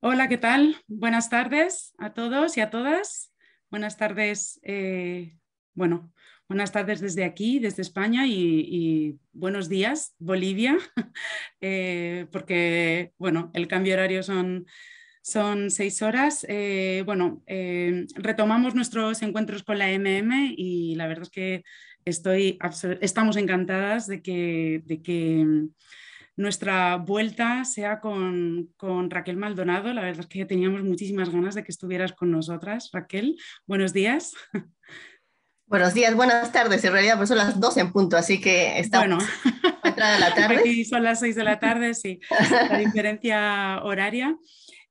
Hola, ¿qué tal? Buenas tardes a todos y a todas. Buenas tardes, eh, bueno, buenas tardes desde aquí, desde España y, buenos días, Bolivia, eh, porque, bueno, el cambio horario son, son seis horas. Eh, bueno, retomamos nuestros encuentros con la MM y la verdad es que estoy, estamos encantadas de que... De que nuestra vuelta sea con, Raquel Maldonado. La verdad es que teníamos muchísimas ganas de que estuvieras con nosotras. Raquel, buenos días. Buenos días, buenas tardes. En realidad pues son las 12 en punto, así que está bueno. de la tarde. son las 6 de la tarde, sí, la diferencia horaria.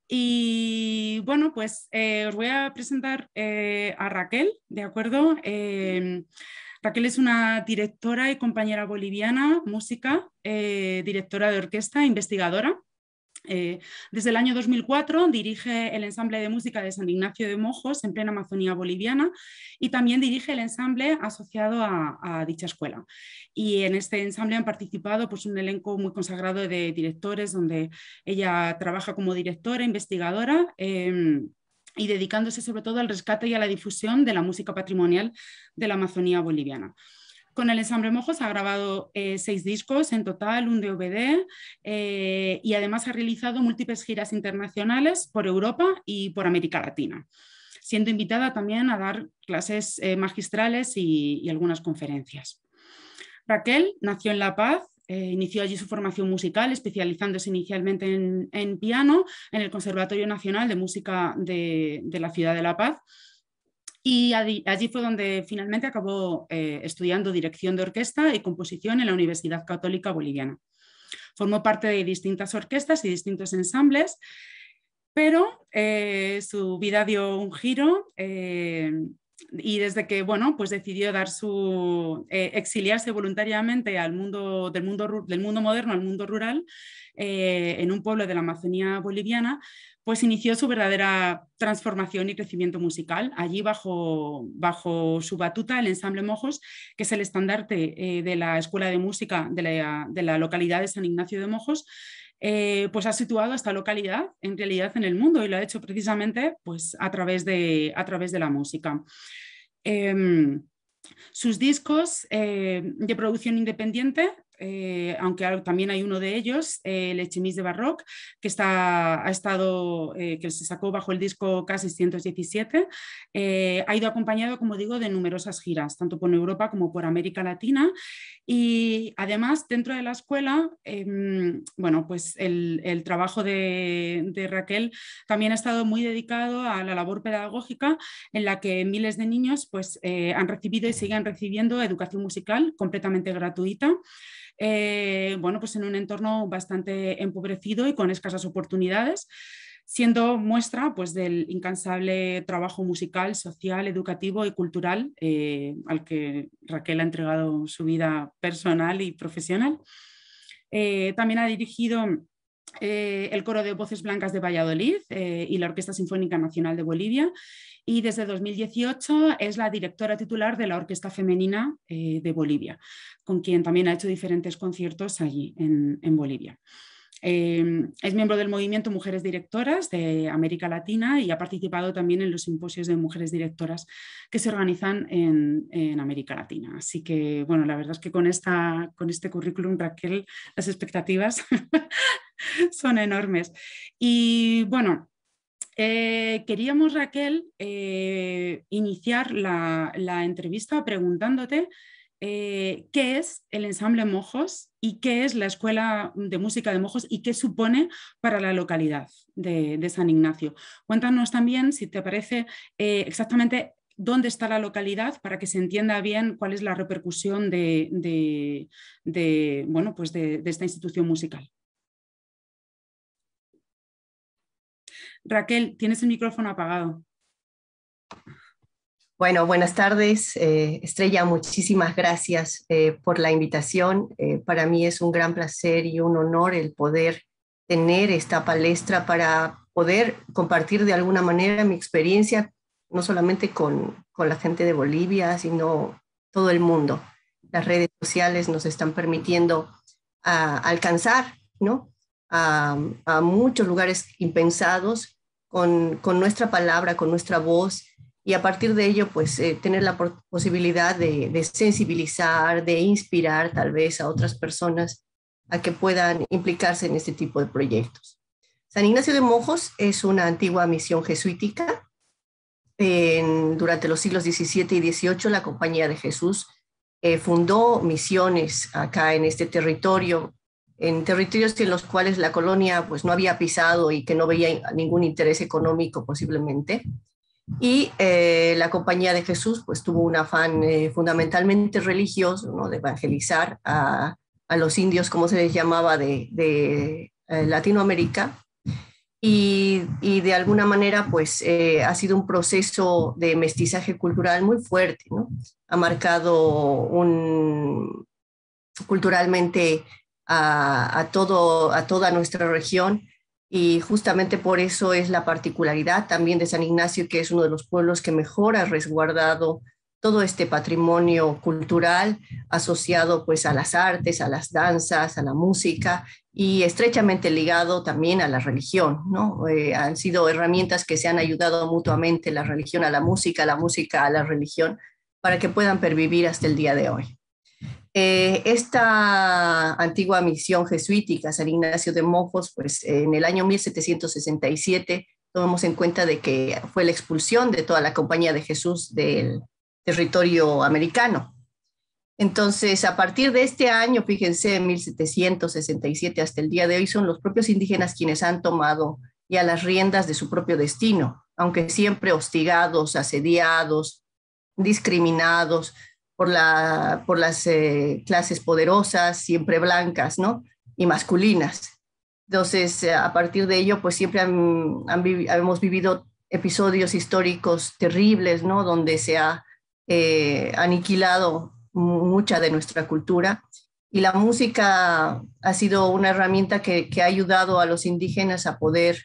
Y bueno, pues eh, os voy a presentar eh, a Raquel, ¿de acuerdo? Eh, Raquel es una directora y compañera boliviana, música, eh, directora de orquesta, investigadora. Eh, desde el año 2004 dirige el ensamble de música de San Ignacio de Mojos en plena Amazonía boliviana y también dirige el ensamble asociado a, dicha escuela. Y en este ensamble han participado pues, un elenco muy consagrado de directores donde ella trabaja como directora, investigadora. Em, y dedicándose sobre todo al rescate y a la difusión de la música patrimonial de la Amazonía boliviana. Con el ensamble Mojos ha grabado eh, seis discos en total, un DVD, eh, y además ha realizado múltiples giras internacionales por Europa y por América Latina, siendo invitada también a dar clases eh, magistrales y algunas conferencias. Raquel nació en La Paz eh, inició allí su formación musical, especializándose inicialmente en, piano en el Conservatorio Nacional de Música de, la Ciudad de La Paz. Y allí, fue donde finalmente acabó eh, estudiando dirección de orquesta y composición en la Universidad Católica Boliviana. Formó parte de distintas orquestas y distintos ensambles, pero eh, su vida dio un giro y desde que bueno, pues decidió dar su, eh, exiliarse voluntariamente al mundo, del, mundo, moderno al mundo rural eh, en un pueblo de la Amazonía boliviana, pues inició su verdadera transformación y crecimiento musical. Allí bajo, su batuta el ensamble Mojos, que es el estandarte eh, de la Escuela de Música de la localidad de San Ignacio de Mojos, eh, pues ha situado esta localidad en realidad en el mundo y lo ha hecho precisamente pues, a, través de, a través de la música. Em, sus discos eh, de producción independiente eh, aunque también hay uno de ellos, eh, el Echemis de barroque, que está, ha estado, eh, que se sacó bajo el disco casi 117, ha ido acompañado, como digo, de numerosas giras, tanto por Europa como por América Latina. Y además, dentro de la escuela, em, bueno, pues el, trabajo de, Raquel también ha estado muy dedicado a la labor pedagógica en la que miles de niños pues, han recibido y siguen recibiendo educación musical completamente gratuita. Eh, bueno, pues en un entorno bastante empobrecido y con escasas oportunidades siendo muestra pues, del incansable trabajo musical, social, educativo y cultural eh, al que Raquel ha entregado su vida personal y profesional. Eh, también ha dirigido el Coro de Voces Blancas de Valladolid y la Orquesta Sinfónica Nacional de Bolivia y desde 2018 es la directora titular de la Orquesta Femenina eh, de Bolivia, con quien también ha hecho diferentes conciertos allí en, Bolivia. Em, es miembro del movimiento Mujeres Directoras de América Latina y ha participado también en los simposios de mujeres directoras que se organizan en, América Latina. Así que, bueno, la verdad es que con, esta, con este currículum, Raquel, las expectativas son enormes. Y bueno, eh, queríamos, Raquel, eh, iniciar la, entrevista preguntándote eh, qué es el ensamble Mojos y qué es la Escuela de Música de Mojos y qué supone para la localidad de, San Ignacio. Cuéntanos también, si te parece, exactamente dónde está la localidad para que se entienda bien cuál es la repercusión de bueno, pues de esta institución musical. Raquel, tienes el micrófono apagado. Bueno, buenas tardes. Eh, Estrella, muchísimas gracias eh, por la invitación. Eh, para mí es un gran placer y un honor el poder tener esta palestra para poder compartir de alguna manera mi experiencia, no solamente con, la gente de Bolivia, sino todo el mundo. Las redes sociales nos están permitiendo ah, alcanzar ¿no? a muchos lugares impensados con, nuestra palabra, con nuestra voz, y a partir de ello, pues eh, tener la posibilidad de, sensibilizar, de inspirar tal vez a otras personas a que puedan implicarse en este tipo de proyectos. San Ignacio de Mojos es una antigua misión jesuítica. durante los siglos XVII y XVIII, la Compañía de Jesús eh, fundó misiones acá en este territorio en territorios en los cuales la colonia pues, no había pisado y que no veía ningún interés económico posiblemente. Y eh, la Compañía de Jesús pues, tuvo un afán eh, fundamentalmente religioso de evangelizar a, los indios, como se les llamaba, de, eh, Latinoamérica. Y, de alguna manera pues, ha sido un proceso de mestizaje cultural muy fuerte. Ha marcado un, culturalmente a, todo, a toda nuestra región y justamente por eso es la particularidad también de San Ignacio, que es uno de los pueblos que mejor ha resguardado todo este patrimonio cultural asociado pues a las artes, a las danzas, a la música y estrechamente ligado también a la religión, ¿no? Eh, han sido herramientas que se han ayudado mutuamente la religión a la música, la música a la religión, para que puedan pervivir hasta el día de hoy. Eh, esta antigua misión jesuítica, San Ignacio de Mojos, pues eh, en el año 1767 tomamos en cuenta de que fue la expulsión de toda la compañía de Jesús del territorio americano. Entonces, a partir de este año, fíjense, 1767 hasta el día de hoy, son los propios indígenas quienes han tomado ya las riendas de su propio destino, aunque siempre hostigados, asediados, discriminados, por, la, por las eh, clases poderosas, siempre blancas, ¿no? Y masculinas. Entonces, eh, a partir de ello, pues siempre hemos vivido episodios históricos terribles, ¿no? Donde se ha eh, aniquilado mucha de nuestra cultura. Y la música ha sido una herramienta que, ha ayudado a los indígenas a poder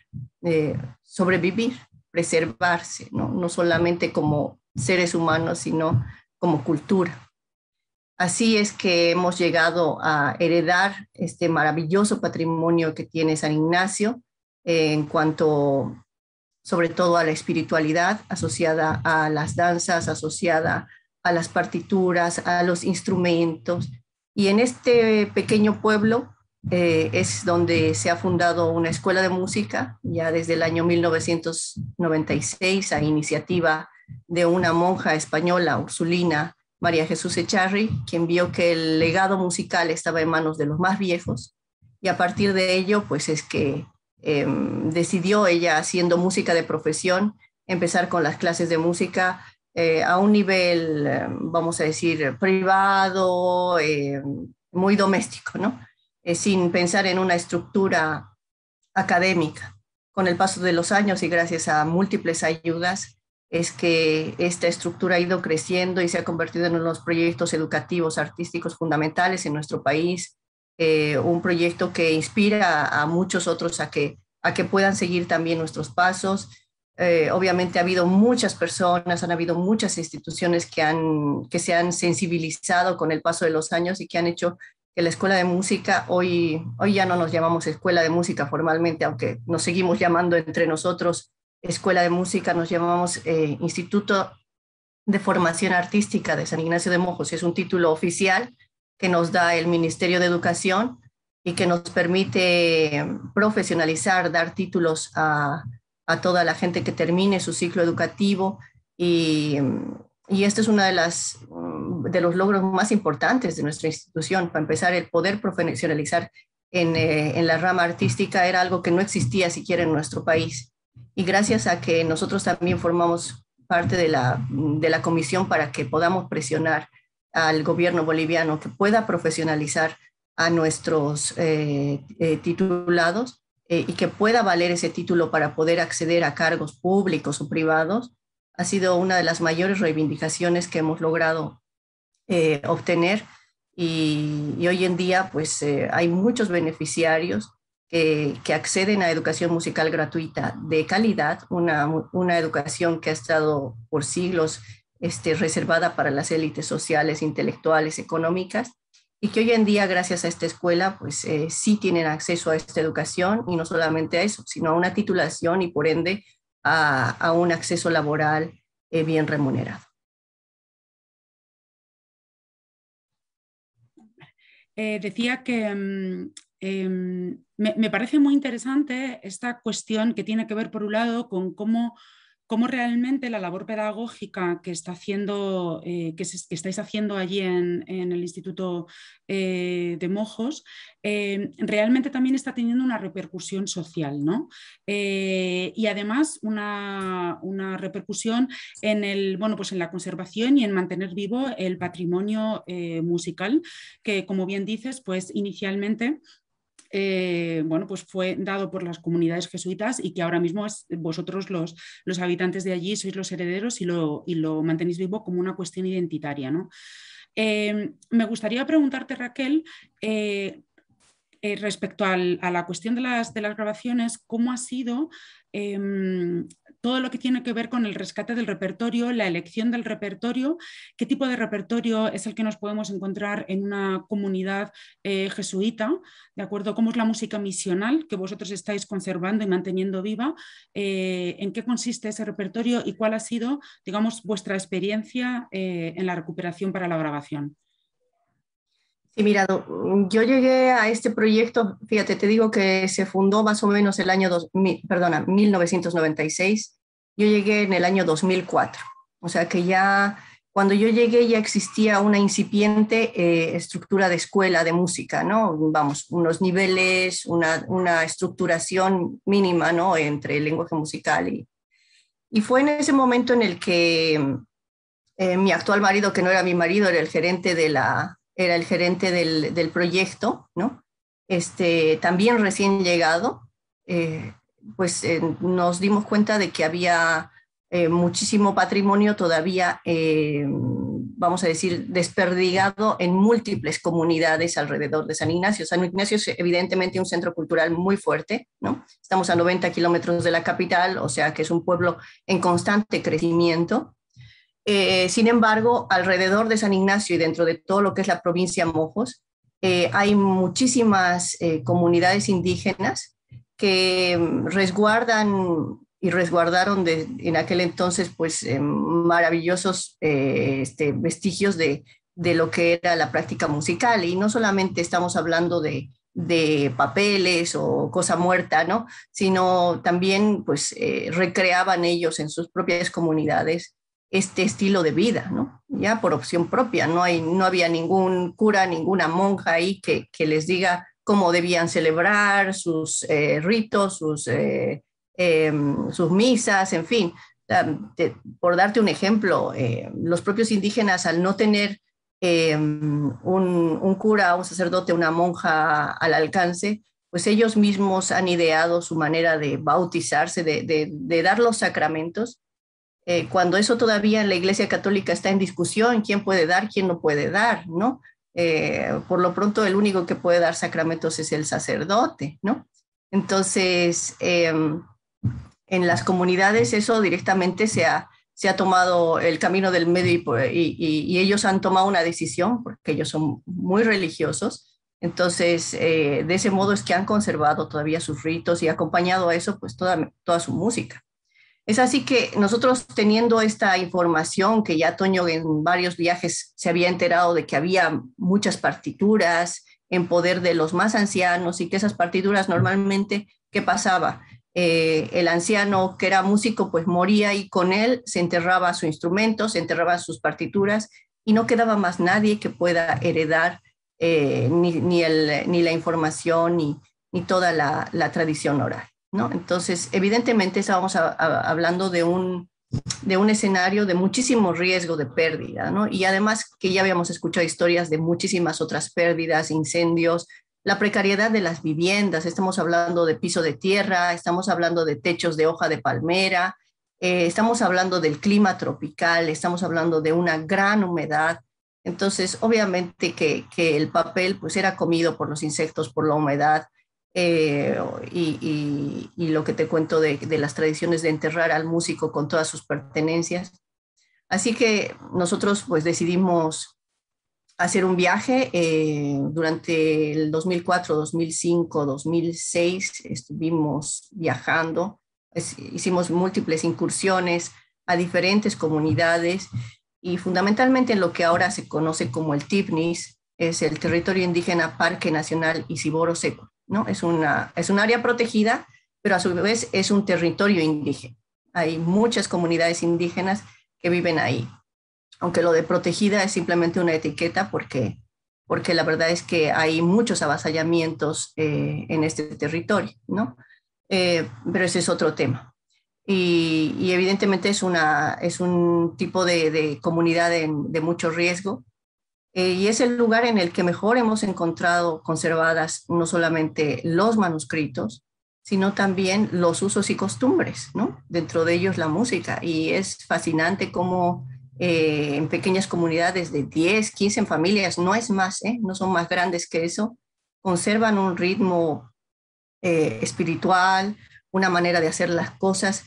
sobrevivir, preservarse, ¿no? no solamente como seres humanos, sino como cultura. Así es que hemos llegado a heredar este maravilloso patrimonio que tiene San Ignacio eh, en cuanto sobre todo a la espiritualidad asociada a las danzas, asociada a las partituras, a los instrumentos. Y en este pequeño pueblo eh, es donde se ha fundado una escuela de música, ya desde el año 1996 a iniciativa de una monja española, Ursulina María Jesús Echarri, quien vio que el legado musical estaba en manos de los más viejos y a partir de ello, pues es que em, decidió ella, haciendo música de profesión, empezar con las clases de música eh, a un nivel, em, vamos a decir, privado, em, muy doméstico, eh, sin pensar en una estructura académica. Con el paso de los años y gracias a múltiples ayudas, es que esta estructura ha ido creciendo y se ha convertido en unos proyectos educativos, artísticos fundamentales en nuestro país, eh, un proyecto que inspira a, muchos otros a que, a que puedan seguir también nuestros pasos. Eh, obviamente ha habido muchas personas, han habido muchas instituciones que, han, que se han sensibilizado con el paso de los años y que han hecho que la escuela de música, hoy, hoy ya no nos llamamos escuela de música formalmente, aunque nos seguimos llamando entre nosotros escuela de música, nos llamamos eh, Instituto de Formación Artística de San Ignacio de Mojos, es un título oficial que nos da el Ministerio de Educación y que nos permite em, profesionalizar, dar títulos a, toda la gente que termine su ciclo educativo y, em, y este es uno de, las, mm, de los logros más importantes de nuestra institución. Para empezar, el poder profesionalizar en, eh, en la rama artística era algo que no existía siquiera en nuestro país y gracias a que nosotros también formamos parte de la, comisión para que podamos presionar al gobierno boliviano que pueda profesionalizar a nuestros eh, eh, titulados eh, y que pueda valer ese título para poder acceder a cargos públicos o privados, ha sido una de las mayores reivindicaciones que hemos logrado obtener. y, hoy en día pues hay muchos beneficiarios eh, que acceden a educación musical gratuita de calidad, una, educación que ha estado por siglos este, reservada para las élites sociales, intelectuales, económicas, y que hoy en día, gracias a esta escuela, pues eh, sí tienen acceso a esta educación y no solamente a eso, sino a una titulación y por ende a, un acceso laboral eh, bien remunerado. decía que, mm, Em, me, parece muy interesante esta cuestión que tiene que ver, por un lado, con cómo, realmente la labor pedagógica que, está haciendo, eh, que, estáis haciendo allí en, el Instituto eh, de Mojos em, realmente también está teniendo una repercusión social, eh, y además una, repercusión en, el, pues en la conservación y en mantener vivo el patrimonio musical que, como bien dices, pues inicialmente eh, bueno, pues fue dado por las comunidades jesuitas y que ahora mismo vosotros los, los habitantes de allí sois los herederos y lo, y lo mantenéis vivo como una cuestión identitaria. Eh, me gustaría preguntarte, Raquel, eh, respecto a la cuestión de las, grabaciones, ¿cómo ha sido em, todo lo que tiene que ver con el rescate del repertorio, la elección del repertorio, qué tipo de repertorio es el que nos podemos encontrar en una comunidad eh, jesuita, de acuerdo, cómo es la música misional que vosotros estáis conservando y manteniendo viva, eh, en qué consiste ese repertorio y cuál ha sido, digamos, vuestra experiencia eh, en la recuperación para la grabación. Sí, mira, mm, yo llegué a este proyecto, fíjate, te digo que se fundó más o menos el año 2000, perdona, 1996. Yo llegué en el año 2004. O sea que ya, cuando yo llegué ya existía una incipiente eh, estructura de escuela de música, ¿no? Vamos, unos niveles, una, estructuración mínima, ¿no? Entre el lenguaje musical y... Y fue en ese momento en el que eh, mi actual marido, que no era mi marido, era el gerente de la, era el gerente del, proyecto, ¿no? Este, también recién llegado, eh, pues eh, nos dimos cuenta de que había eh, muchísimo patrimonio todavía, vamos a decir, desperdigado en múltiples comunidades alrededor de San Ignacio. San Ignacio es evidentemente un centro cultural muy fuerte, ¿no? Estamos a 90 kilómetros de la capital, o sea que es un pueblo en constante crecimiento. Eh, sin embargo, alrededor de San Ignacio y dentro de todo lo que es la provincia Mojos, eh, hay muchísimas eh, comunidades indígenas que mm, resguardan y resguardaron en aquel entonces pues maravillosos este, vestigios de, lo que era la práctica musical. Y no solamente estamos hablando de, de papeles o cosa muerta, ¿no? sino también pues recreaban ellos en sus propias comunidades este estilo de vida, ¿no? Ya por opción propia, no, hay, no había ningún cura, ninguna monja ahí que, les diga cómo debían celebrar sus eh, ritos, eh, em, sus, misas, en fin. por darte un ejemplo, eh, los propios indígenas al no tener em, un, cura, un sacerdote, una monja al alcance, pues ellos mismos han ideado su manera de bautizarse, de, dar los sacramentos eh, cuando eso todavía en la Iglesia Católica está en discusión, quién puede dar, quién no puede dar, ¿no? Eh, por lo pronto el único que puede dar sacramentos es el sacerdote, ¿no? Entonces, em, en las comunidades eso directamente se ha, se ha tomado el camino del medio y, ellos han tomado una decisión, porque ellos son muy religiosos, entonces eh, de ese modo es que han conservado todavía sus ritos y acompañado a eso pues toda, toda su música. Es así que nosotros teniendo esta información que ya Toño en varios viajes se había enterado de que había muchas partituras en poder de los más ancianos y que esas partituras normalmente, ¿qué pasaba? Eh, el anciano que era músico pues moría y con él se enterraba su instrumento, se enterraban sus partituras y no quedaba más nadie que pueda heredar eh, ni, ni, la información ni, toda la tradición oral. Entonces, evidentemente estábamos hablando de un, de un escenario de muchísimo riesgo de pérdida, ¿no? Y además que ya habíamos escuchado historias de muchísimas otras pérdidas, incendios, la precariedad de las viviendas, estamos hablando de piso de tierra, estamos hablando de techos de hoja de palmera, eh, estamos hablando del clima tropical, estamos hablando de una gran humedad. Entonces, obviamente que, que el papel pues era comido por los insectos, por la humedad, eh, y, lo que te cuento de, las tradiciones de enterrar al músico con todas sus pertenencias. Así que nosotros pues decidimos hacer un viaje eh, durante el 2004, 2005, 2006 estuvimos viajando, hicimos múltiples incursiones a diferentes comunidades y fundamentalmente en lo que ahora se conoce como el TIPNIS, es el territorio indígena Parque Nacional Isiboro Seco. Es, una, es un área protegida, pero a su vez es un territorio indígena. Hay muchas comunidades indígenas que viven ahí, aunque lo de protegida es simplemente una etiqueta porque, porque la verdad es que hay muchos avasallamientos eh, en este territorio, ¿no? Eh, pero ese es otro tema. Y, evidentemente es, es un tipo de, comunidad de mucho riesgo eh, y es el lugar en el que mejor hemos encontrado conservadas no solamente los manuscritos, sino también los usos y costumbres, ¿no? Dentro de ellos la música. Y es fascinante cómo eh, en pequeñas comunidades de 10, 15 familias, no es más, ¿eh? no son más grandes que eso, conservan un ritmo espiritual, una manera de hacer las cosas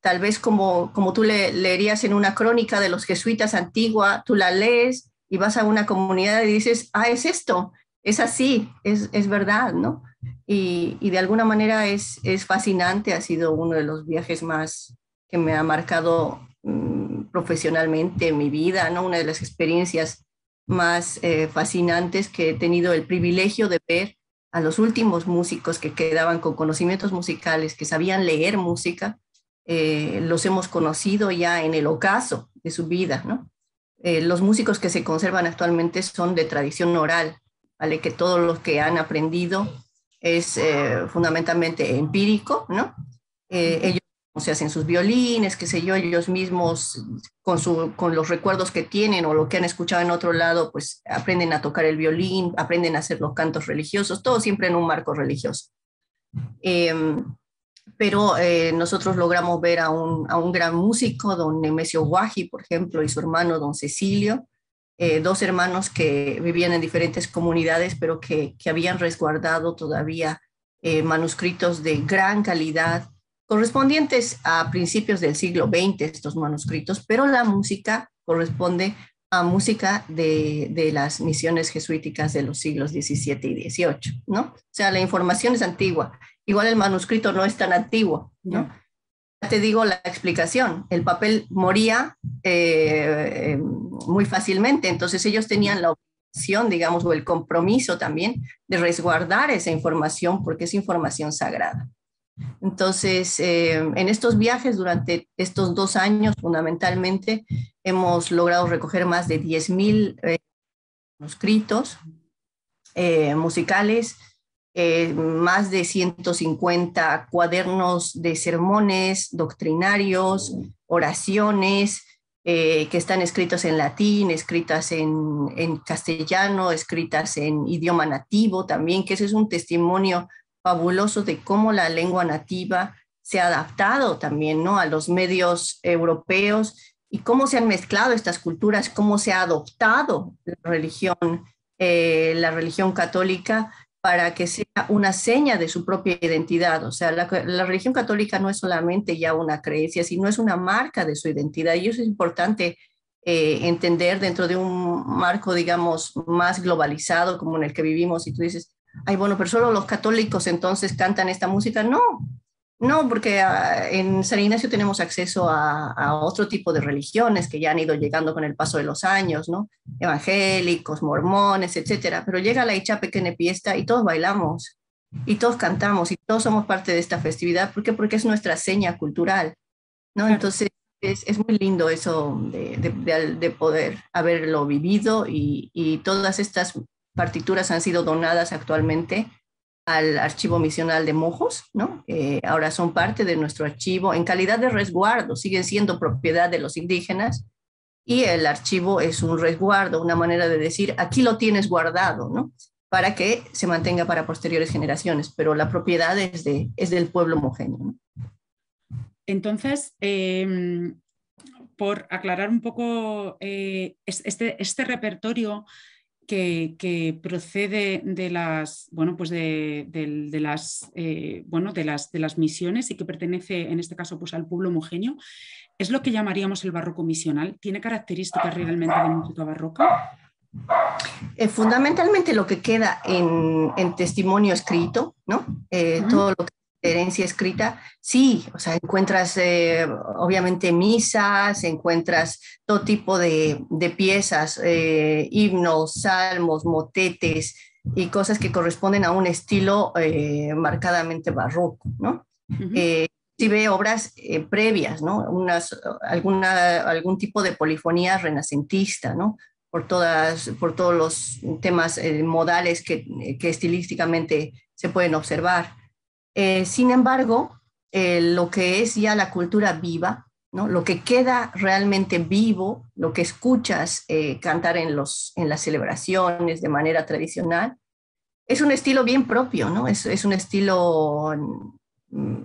tal vez como, como tú le, leerías en una crónica de los jesuitas antigua, tú la lees y vas a una comunidad y dices, ah, es esto, es así, es, verdad, ¿no? Y, de alguna manera es, fascinante, ha sido uno de los viajes más que me ha marcado mm, profesionalmente en mi vida, ¿no? Una de las experiencias más eh, fascinantes que he tenido el privilegio de ver a los últimos músicos que quedaban con conocimientos musicales, que sabían leer música, eh, los hemos conocido ya en el ocaso de su vida, ¿no? Eh, los músicos que se conservan actualmente son de tradición oral, ¿vale? que todo lo que han aprendido es eh, fundamentalmente empírico, ¿no? Eh, ellos se hacen sus violines, qué sé yo, ellos mismos con, con los recuerdos que tienen o lo que han escuchado en otro lado, pues aprenden a tocar el violín, aprenden a hacer los cantos religiosos, todo siempre en un marco religioso. Em, pero eh, nosotros logramos ver a un, gran músico, don Nemesio Guaji, por ejemplo, y su hermano, don Cecilio, eh, dos hermanos que vivían en diferentes comunidades, pero que, habían resguardado todavía eh, manuscritos de gran calidad, correspondientes a principios del siglo XX, estos manuscritos, pero la música corresponde a música de, de, las misiones jesuíticas de los siglos XVII y XVIII, ¿no? O sea, la información es antigua Igual el manuscrito no es tan antiguo, ¿no? Ya te digo la explicación, el papel moría eh, muy fácilmente, entonces ellos tenían la opción, digamos, o el compromiso también de resguardar esa información porque es información sagrada. Entonces, eh, en estos viajes durante estos dos años, fundamentalmente, hemos logrado recoger más de 10.000 eh, manuscritos musicales, eh, más de 150 cuadernos de sermones, doctrinarios, oraciones, eh, que están escritas en latín, escritas en, castellano, escritas en idioma nativo también, que ese es un testimonio fabuloso de cómo la lengua nativa se ha adaptado también ¿no? a los medios europeos y cómo se han mezclado estas culturas, cómo se ha adoptado la religión, eh, la religión católica para que sea una seña de su propia identidad. O sea, la, religión católica no es solamente ya una creencia, sino es una marca de su identidad. Y eso es importante eh, entender dentro de un marco, digamos, más globalizado como en el que vivimos. Y tú dices, ay, bueno, pero solo los católicos entonces cantan esta música. No, no, porque ah, en San Ignacio tenemos acceso a, otro tipo de religiones que ya han ido llegando con el paso de los años, ¿no? Evangélicos, mormones, etcétera. Pero llega la pequeña Fiesta y todos bailamos, y todos cantamos, y todos somos parte de esta festividad. ¿Por qué? Porque es nuestra seña cultural, ¿no? Entonces es, muy lindo eso de, poder haberlo vivido y, y todas estas partituras han sido donadas actualmente al archivo misional de Mojos, ¿no? ahora son parte de nuestro archivo en calidad de resguardo, siguen siendo propiedad de los indígenas y el archivo es un resguardo, una manera de decir, aquí lo tienes guardado, ¿no? para que se mantenga para posteriores generaciones, pero la propiedad es, del pueblo homogéneo Entonces, em, por aclarar un poco eh, este, este repertorio que, procede de las, bueno, pues de, las, eh, bueno, de, las, de las misiones y que pertenece, en este caso, pues al pueblo homogéneo, es lo que llamaríamos el barroco misional. ¿Tiene características realmente de un barroco? es eh, fundamentalmente lo que queda en, en testimonio escrito, ¿no? Eh, todo lo que herencia escrita, sí, o sea, encuentras eh, obviamente misas, encuentras todo tipo de, piezas, eh, himnos, salmos, motetes y cosas que corresponden a un estilo eh, marcadamente barroco, ¿no? sí ve obras previas, ¿no? Unas, alguna, algún tipo de polifonía renacentista, ¿no? Por, todas, por todos los temas modales que estilísticamente se pueden observar. Eh, sin embargo, eh, lo que es ya la cultura viva, ¿no? lo que queda realmente vivo, lo que escuchas eh, cantar en, los, en las celebraciones de manera tradicional, es un estilo bien propio, ¿no? es, es un estilo, mm,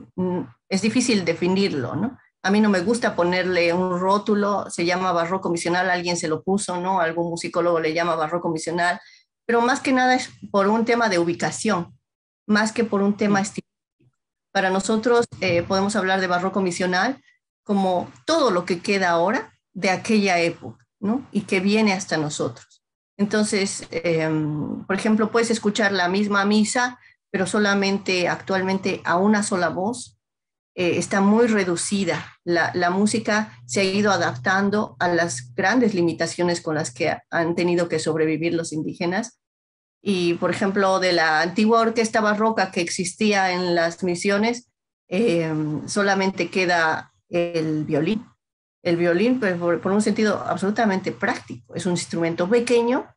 es difícil definirlo, ¿no? A mí no me gusta ponerle un rótulo, se llama barroco misional, alguien se lo puso, ¿no? Algún musicólogo le llama barroco misional, pero más que nada es por un tema de ubicación, más que por un tema sí. Para nosotros eh, podemos hablar de barroco misional como todo lo que queda ahora de aquella época, Y que viene hasta nosotros. Entonces, em, por ejemplo, puedes escuchar la misma misa, pero solamente actualmente a una sola voz. Eh, está muy reducida. la, música se ha ido adaptando a las grandes limitaciones con las que han tenido que sobrevivir los indígenas y, por ejemplo, de la antigua orquesta barroca que existía en las misiones, eh, solamente queda el violín. El violín, pues, por, un sentido absolutamente práctico, es un instrumento pequeño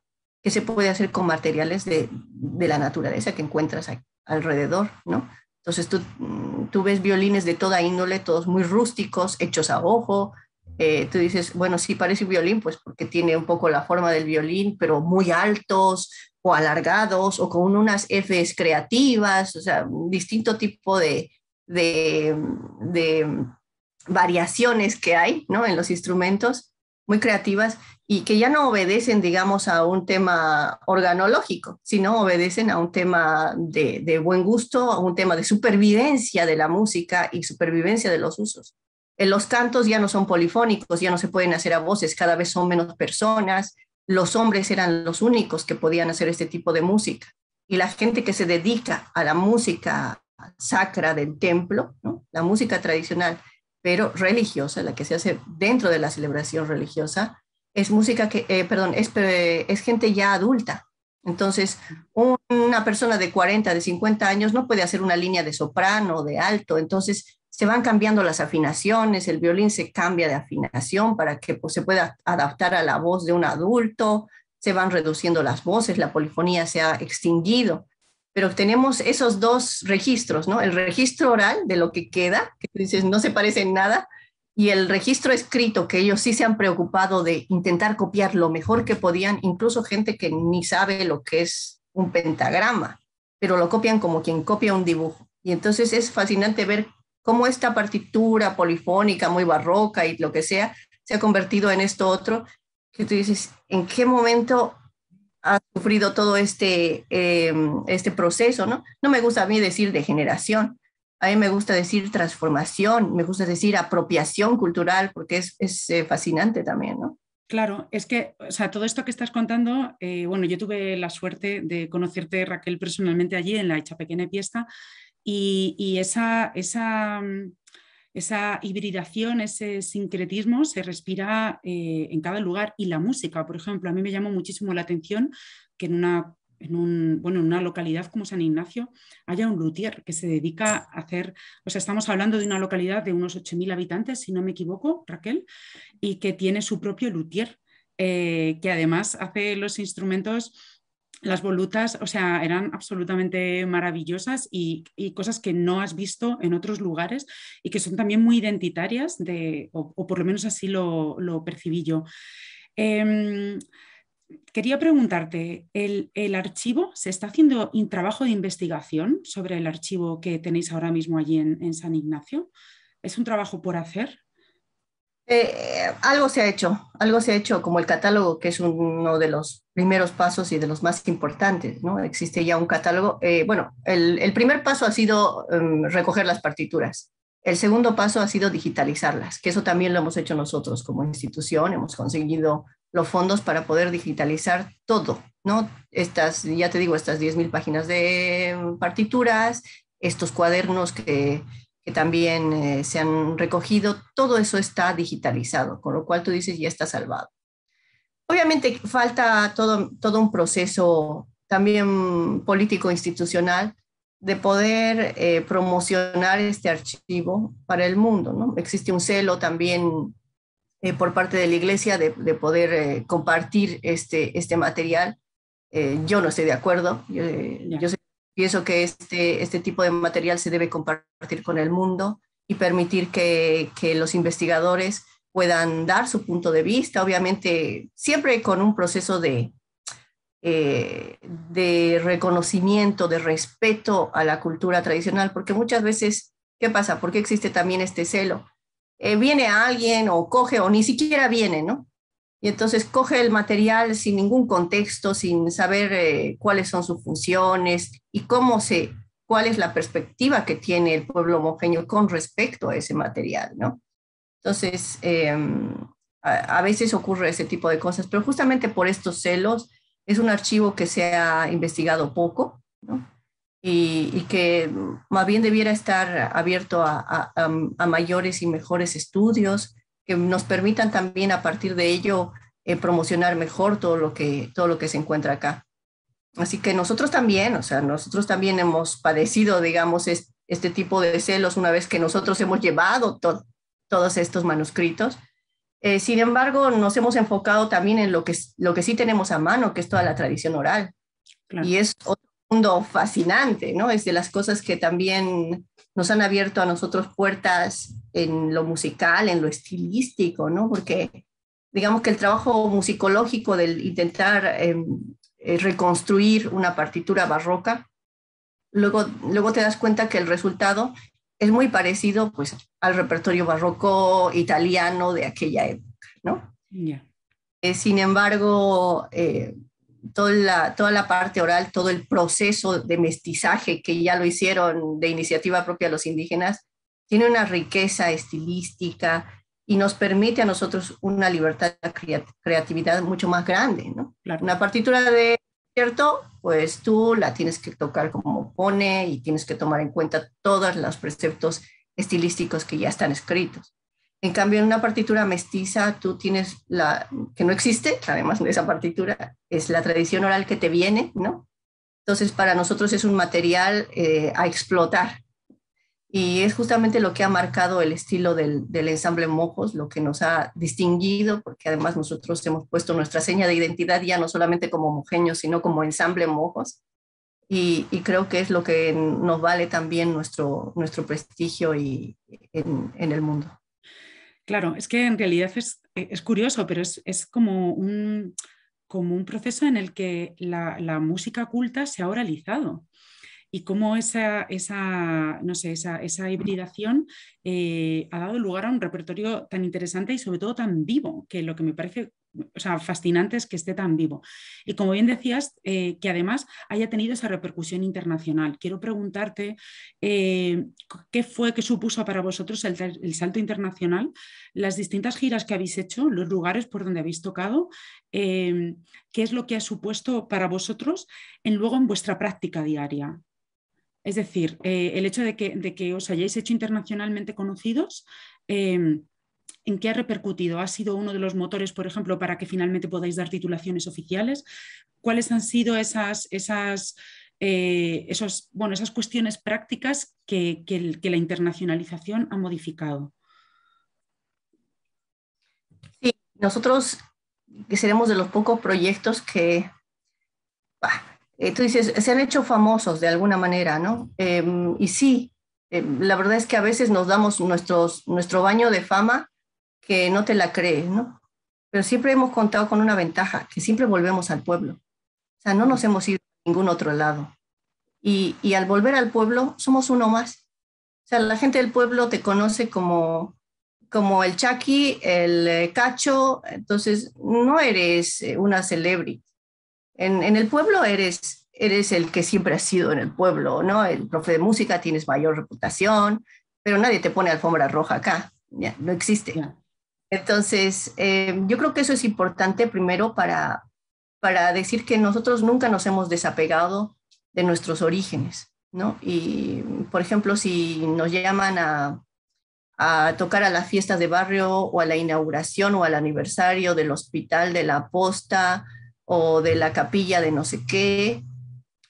que se puede hacer con materiales de, de la naturaleza que encuentras alrededor, ¿no? Entonces tú, mm, tú, ves violines de toda índole, todos muy rústicos, hechos a ojo. Eh, tú dices, bueno, sí parece un violín, pues porque tiene un poco la forma del violín, pero muy altos, o alargados o con unas Fs creativas, o sea, un distinto tipo de, de, variaciones que hay ¿no? en los instrumentos, muy creativas, y que ya no obedecen, digamos, a un tema organológico, sino obedecen a un tema de, de buen gusto, a un tema de supervivencia de la música y supervivencia de los usos. En eh, los cantos ya no son polifónicos, ya no se pueden hacer a voces, cada vez son menos personas, los hombres eran los únicos que podían hacer este tipo de música. Y la gente que se dedica a la música sacra del templo, la música tradicional, pero religiosa, la que se hace dentro de la celebración religiosa, es música que, eh, perdón, es, eh, es gente ya adulta. Entonces, una persona de 40, de 50 años no puede hacer una línea de soprano, de alto. Entonces, se van cambiando las afinaciones, el violín se cambia de afinación para que pues, se pueda adaptar a la voz de un adulto, se van reduciendo las voces, la polifonía se ha extinguido, pero tenemos esos dos registros, ¿no? El registro oral de lo que queda, que dices no se parece en nada, y el registro escrito, que ellos sí se han preocupado de intentar copiar lo mejor que podían, incluso gente que ni sabe lo que es un pentagrama, pero lo copian como quien copia un dibujo. Y entonces es fascinante ver cómo esta partitura polifónica muy barroca y lo que sea se ha convertido en esto otro, que tú dices, ¿en qué momento ha sufrido todo este, em, este proceso? ¿no? no me gusta a mí decir degeneración, a mí me gusta decir transformación, me gusta decir apropiación cultural, porque es, es eh, fascinante también, ¿no? Claro, es que, o sea, todo esto que estás contando, eh, bueno, yo tuve la suerte de conocerte, Raquel, personalmente allí en la Hecha Pequeña Fiesta, y, esa, esa, mm, esa, hibridación, ese sincretismo se respira eh, en cada lugar y la música, por ejemplo, a mí me llamó muchísimo la atención que en una en, una localidad como San Ignacio haya un luthier que se dedica a hacer, o sea, estamos hablando de una localidad de unos 8.000 habitantes, si no me equivoco, Raquel, y que tiene su propio luthier, eh, que además hace los instrumentos las volutas, o sea, eran absolutamente maravillosas y, cosas que no has visto en otros lugares y que son también muy identitarias, o, por lo menos así lo, percibí yo. Em, quería preguntarte, ¿el, archivo, se está haciendo un trabajo de investigación sobre el archivo que tenéis ahora mismo allí en San Ignacio? ¿Es un trabajo por hacer? Eh, algo se ha hecho, algo se ha hecho como el catálogo, que es uno de los primeros pasos y de los más importantes, ¿no? Existe ya un catálogo. Eh, bueno, el, primer paso ha sido em, recoger las partituras. El segundo paso ha sido digitalizarlas, que eso también lo hemos hecho nosotros como institución. Hemos conseguido los fondos para poder digitalizar todo, ¿no? Estas, ya te digo, estas 10.000 páginas de em, partituras, estos cuadernos que, también eh, se han recogido, todo eso está digitalizado, con lo cual tú dices, ya está salvado. Obviamente falta todo, todo un proceso también político institucional de poder eh, promocionar este archivo para el mundo. ¿no? Existe un celo también eh, por parte de la iglesia de, poder compartir este, este material. yo no estoy de acuerdo, yo Pienso que este, este tipo de material se debe compartir con el mundo y permitir que, los investigadores puedan dar su punto de vista, obviamente siempre con un proceso de, eh, de reconocimiento, de respeto a la cultura tradicional, porque muchas veces, ¿qué pasa? ¿Por qué existe también este celo? Eh, viene alguien o coge o ni siquiera viene, ¿no? y entonces coge el material sin ningún contexto, sin saber eh, cuáles son sus funciones y cómo se, cuál es la perspectiva que tiene el pueblo homogéneo con respecto a ese material, ¿no? Entonces, em, a, veces ocurre ese tipo de cosas, pero justamente por estos celos es un archivo que se ha investigado poco, ¿no? Y, y que más bien debiera estar abierto a, a mayores y mejores estudios, que nos permitan también a partir de ello eh, promocionar mejor todo lo, que, todo lo que se encuentra acá. Así que nosotros también, o sea, nosotros también hemos padecido, digamos, este tipo de celos una vez que nosotros hemos llevado todos estos manuscritos. Eh, sin embargo, nos hemos enfocado también en lo que, lo que sí tenemos a mano, que es toda la tradición oral. Y es otro mundo fascinante, ¿no? Es de las cosas que también nos han abierto a nosotros puertas en lo musical, en lo estilístico, ¿no? Porque digamos que el trabajo musicológico del intentar em, eh, reconstruir una partitura barroca, luego, luego te das cuenta que el resultado es muy parecido pues, al repertorio barroco italiano de aquella época, ¿no? Eh, sin embargo, eh, toda, la, toda la parte oral, todo el proceso de mestizaje que ya lo hicieron de iniciativa propia los indígenas, tiene una riqueza estilística y nos permite a nosotros una libertad de creatividad mucho más grande, Una partitura de cierto, pues tú la tienes que tocar como pone y tienes que tomar en cuenta todos los preceptos estilísticos que ya están escritos. En cambio, en una partitura mestiza, tú tienes la que no existe, además de esa partitura, es la tradición oral que te viene, ¿no? Entonces, para nosotros es un material eh, a explotar, y es justamente lo que ha marcado el estilo del, del, ensamble Mojos, lo que nos ha distinguido, porque además nosotros hemos puesto nuestra seña de identidad ya no solamente como mojeños, sino como ensamble Mojos, y, creo que es lo que nos vale también nuestro, nuestro prestigio y, en, el mundo. Claro, es que en realidad es, curioso, pero es, como, un, proceso en el que la, la música culta se ha oralizado y cómo esa, hibridación eh, ha dado lugar a un repertorio tan interesante y sobre todo tan vivo, que lo que me parece fascinante es que esté tan vivo. Y como bien decías, eh, que además haya tenido esa repercusión internacional. Quiero preguntarte eh, qué fue que supuso para vosotros el, salto internacional, las distintas giras que habéis hecho, los lugares por donde habéis tocado, qué es lo que ha supuesto para vosotros en luego en vuestra práctica diaria. Es decir, eh, el hecho de que, os hayáis hecho internacionalmente conocidos, em, ¿en qué ha repercutido? ¿Ha sido uno de los motores, por ejemplo, para que finalmente podáis dar titulaciones oficiales? ¿Cuáles han sido esas, eh, esos, bueno, esas cuestiones prácticas que, la internacionalización ha modificado? Sí, nosotros que seremos de los pocos proyectos que eh, dices, se han hecho famosos de alguna manera, ¿no? Em, y sí, em, la verdad es que a veces nos damos nuestros, nuestro baño de fama que no te la crees, ¿no? Pero siempre hemos contado con una ventaja, que siempre volvemos al pueblo. O sea, no nos hemos ido a ningún otro lado. Y, al volver al pueblo, somos uno más. O sea, la gente del pueblo te conoce como, como el chaki, el eh, cacho, entonces no eres eh, una celebrity en, el pueblo eres, el que siempre ha sido en el pueblo, ¿no? El profe de música tienes mayor reputación, pero nadie te pone alfombra roja acá, no existe. Entonces, eh, yo creo que eso es importante primero para, decir que nosotros nunca nos hemos desapegado de nuestros orígenes, ¿no? Y, por ejemplo, si nos llaman a, a tocar a las fiestas de barrio o a la inauguración o al aniversario del hospital de la posta o de la capilla de no sé qué,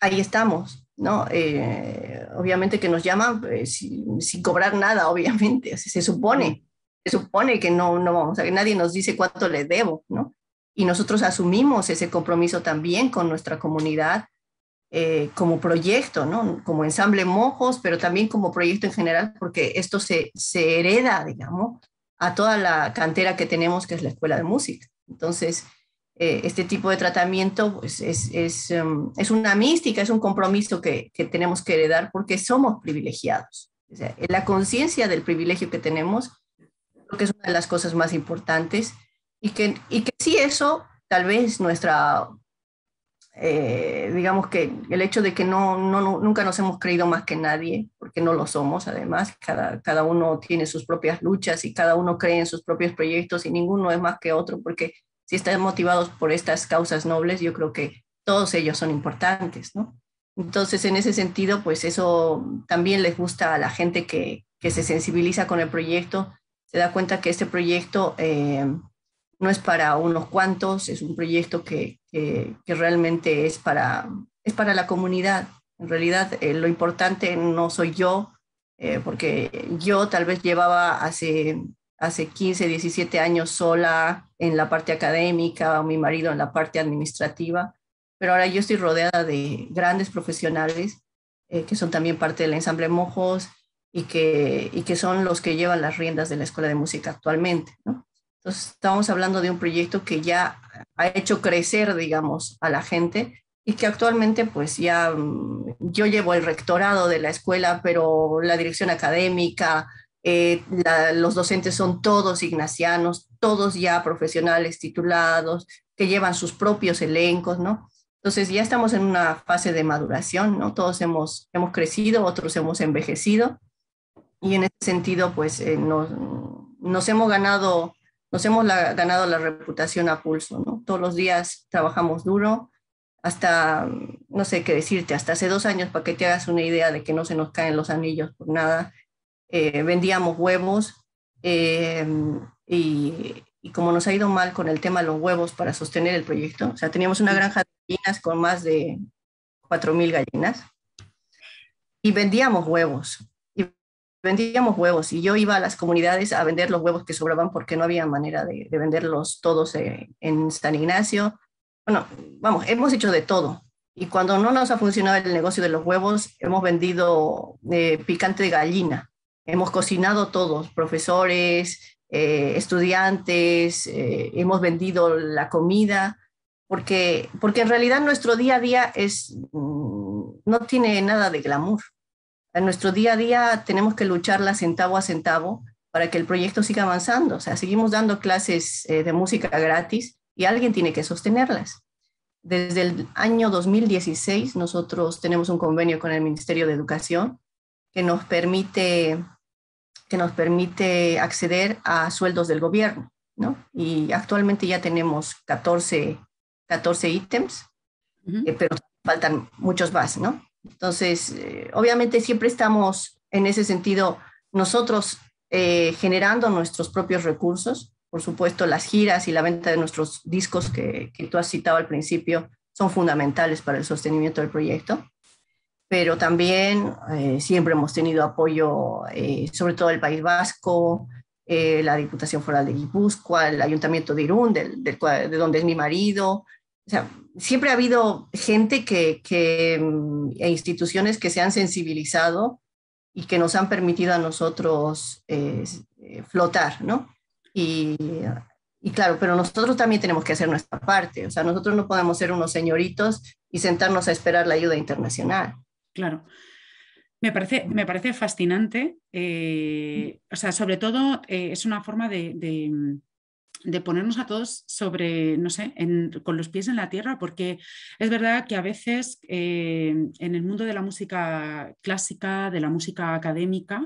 ahí estamos, ¿no? Eh, obviamente que nos llaman eh, sin, cobrar nada, obviamente, se supone, se supone que no, no vamos, o sea, que nadie nos dice cuánto le debo, ¿no? Y nosotros asumimos ese compromiso también con nuestra comunidad eh, como proyecto, ¿no? Como ensamble mojos, pero también como proyecto en general, porque esto se, se hereda, digamos, a toda la cantera que tenemos, que es la escuela de música. Entonces, eh, este tipo de tratamiento pues, es, es, em, es, una mística, es un compromiso que, que tenemos que heredar porque somos privilegiados. la conciencia del privilegio que tenemos creo que es una de las cosas más importantes y que, y que sí eso, tal vez nuestra, eh, digamos que el hecho de que no, no, nunca nos hemos creído más que nadie, porque no lo somos además, cada, cada uno tiene sus propias luchas y cada uno cree en sus propios proyectos y ninguno es más que otro porque si están motivados por estas causas nobles, yo creo que todos ellos son importantes, Entonces, en ese sentido, pues eso también les gusta a la gente que, se sensibiliza con el proyecto, se da cuenta que este proyecto eh, no es para unos cuantos, es un proyecto que, realmente es para, es para la comunidad. En realidad, eh, lo importante no soy yo, eh, porque yo tal vez llevaba hace hace 15, 17 años sola en la parte académica, mi marido en la parte administrativa, pero ahora yo estoy rodeada de grandes profesionales eh, que son también parte del ensamble Mojos y que, que son los que llevan las riendas de la Escuela de Música actualmente. Entonces, estamos hablando de un proyecto que ya ha hecho crecer, digamos, a la gente y que actualmente pues ya mm, yo llevo el rectorado de la escuela, pero la dirección académica, eh, los docentes son todos ignacianos, todos ya profesionales titulados, que llevan sus propios elencos, ¿no? Entonces ya estamos en una fase de maduración, ¿no? Todos hemos, crecido, otros hemos envejecido y en ese sentido pues eh, nos, hemos ganado, nos hemos ganado la reputación a pulso, ¿no? Todos los días trabajamos duro, hasta, no sé qué decirte, hasta hace dos años para que te hagas una idea de que no se nos caen los anillos por nada, eh, vendíamos huevos eh, y, como nos ha ido mal con el tema de los huevos para sostener el proyecto, o sea, teníamos una granja de gallinas con más de 4.000 gallinas y vendíamos huevos. Y vendíamos huevos y yo iba a las comunidades a vender los huevos que sobraban porque no había manera de, venderlos todos eh, en, San Ignacio. Bueno, vamos, hemos hecho de todo, y cuando no nos ha funcionado el negocio de los huevos, hemos vendido picante de gallina hemos cocinado todos, profesores, eh, estudiantes, eh, hemos vendido la comida, porque, porque en realidad nuestro día a día es, mm, no tiene nada de glamour. En nuestro día a día tenemos que lucharla centavo a centavo para que el proyecto siga avanzando. O sea, seguimos dando clases eh, de música gratis y alguien tiene que sostenerlas. Desde el año 2016 nosotros tenemos un convenio con el Ministerio de Educación que nos permite que nos permite acceder a sueldos del gobierno. ¿no? Y actualmente ya tenemos 14, 14 ítems, eh, pero faltan muchos más. ¿no? Entonces, eh, obviamente siempre estamos en ese sentido nosotros eh, generando nuestros propios recursos. Por supuesto, las giras y la venta de nuestros discos que, que tú has citado al principio son fundamentales para el sostenimiento del proyecto pero también eh, siempre hemos tenido apoyo, eh, sobre todo del País Vasco, eh, la Diputación Foral de Guipúzcoa, el Ayuntamiento de Irún, de donde es mi marido. O sea, siempre ha habido gente que, que, mm, e instituciones que se han sensibilizado y que nos han permitido a nosotros flotar, ¿no? Y, y claro, pero nosotros también tenemos que hacer nuestra parte. O sea, nosotros no podemos ser unos señoritos y sentarnos a esperar la ayuda internacional. Claro. Me parece, me parece fascinante. Eh, o sea, sobre todo eh, es una forma de, de, ponernos a todos sobre, no sé, con los pies en la tierra, porque es verdad que a veces eh, en el mundo de la música clásica, de la música académica,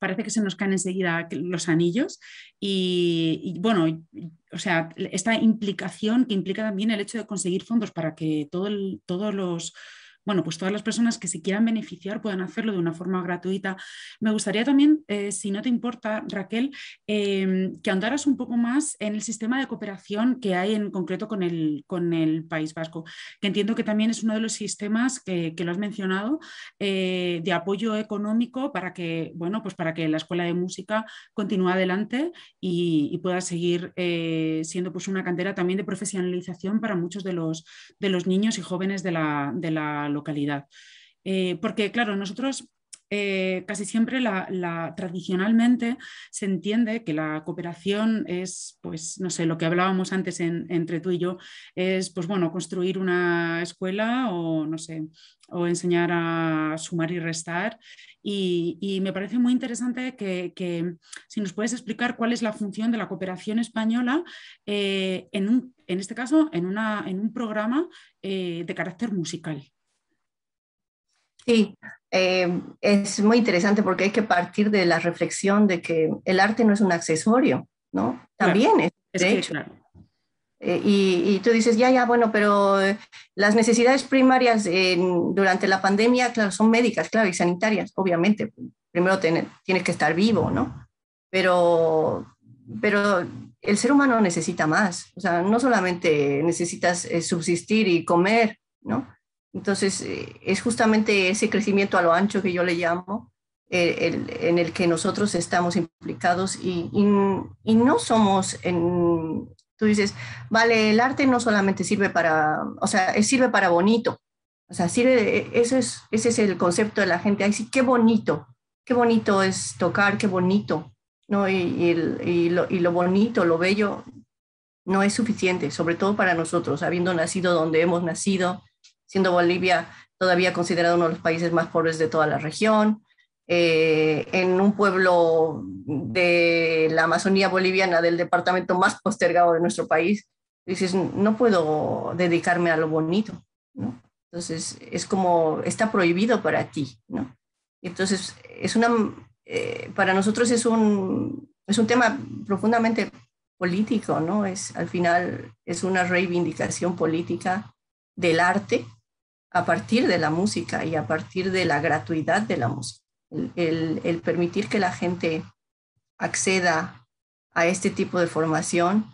parece que se nos caen enseguida los anillos y, bueno, o sea, esta implicación que implica también el hecho de conseguir fondos para que todo el, todos los bueno, pues todas las personas que se quieran beneficiar puedan hacerlo de una forma gratuita. Me gustaría también, eh, si no te importa, Raquel, em, que andaras un poco más en el sistema de cooperación que hay en concreto con el, con el País Vasco, que entiendo que también es uno de los sistemas que, lo has mencionado, eh, de apoyo económico para que, bueno, pues para que la escuela de música continúe adelante y, pueda seguir eh, siendo pues una cantera también de profesionalización para muchos de los, de los niños y jóvenes de la, de la localidad. Eh, porque, claro, nosotros eh, casi siempre la, tradicionalmente se entiende que la cooperación es, pues, no sé, lo que hablábamos antes entre tú y yo, es, pues bueno, construir una escuela o, no sé, o enseñar a sumar y restar. Y, me parece muy interesante que, si nos puedes explicar cuál es la función de la cooperación española eh, en, este caso, en, una, en un programa de carácter musical. Sí, eh, es muy interesante porque hay que partir de la reflexión de que el arte no es un accesorio, ¿no? También es, de hecho. Eh, y, tú dices, ya, ya, bueno, pero eh, las necesidades primarias durante la pandemia, claro, son médicas, claro, y sanitarias, obviamente. Primero tienes que estar vivo, ¿no? Pero, pero el ser humano necesita más. O sea, no solamente necesitas subsistir y comer, ¿no? Entonces, eh, es justamente ese crecimiento a lo ancho que yo le llamo, eh, en el que nosotros estamos implicados y, no somos en... Tú dices, vale, el arte no solamente sirve para, o sea, sirve para bonito. O sea, sirve, ese es el concepto de la gente. así sí, qué bonito, qué bonito es tocar, qué bonito, ¿no? Y, lo, bonito, lo bello, no es suficiente, sobre todo para nosotros, habiendo nacido donde hemos nacido, siendo Bolivia todavía considerado uno de los países más pobres de toda la región. Eh, en un pueblo de la Amazonía boliviana, del departamento más postergado de nuestro país, dices, no puedo dedicarme a lo bonito, Entonces, es como, está prohibido para ti, Entonces, es una, eh, para nosotros es un, es un tema profundamente político, ¿no? Es, al final, es una reivindicación política del arte a partir de la música y a partir de la gratuidad de la música. El, permitir que la gente acceda a este tipo de formación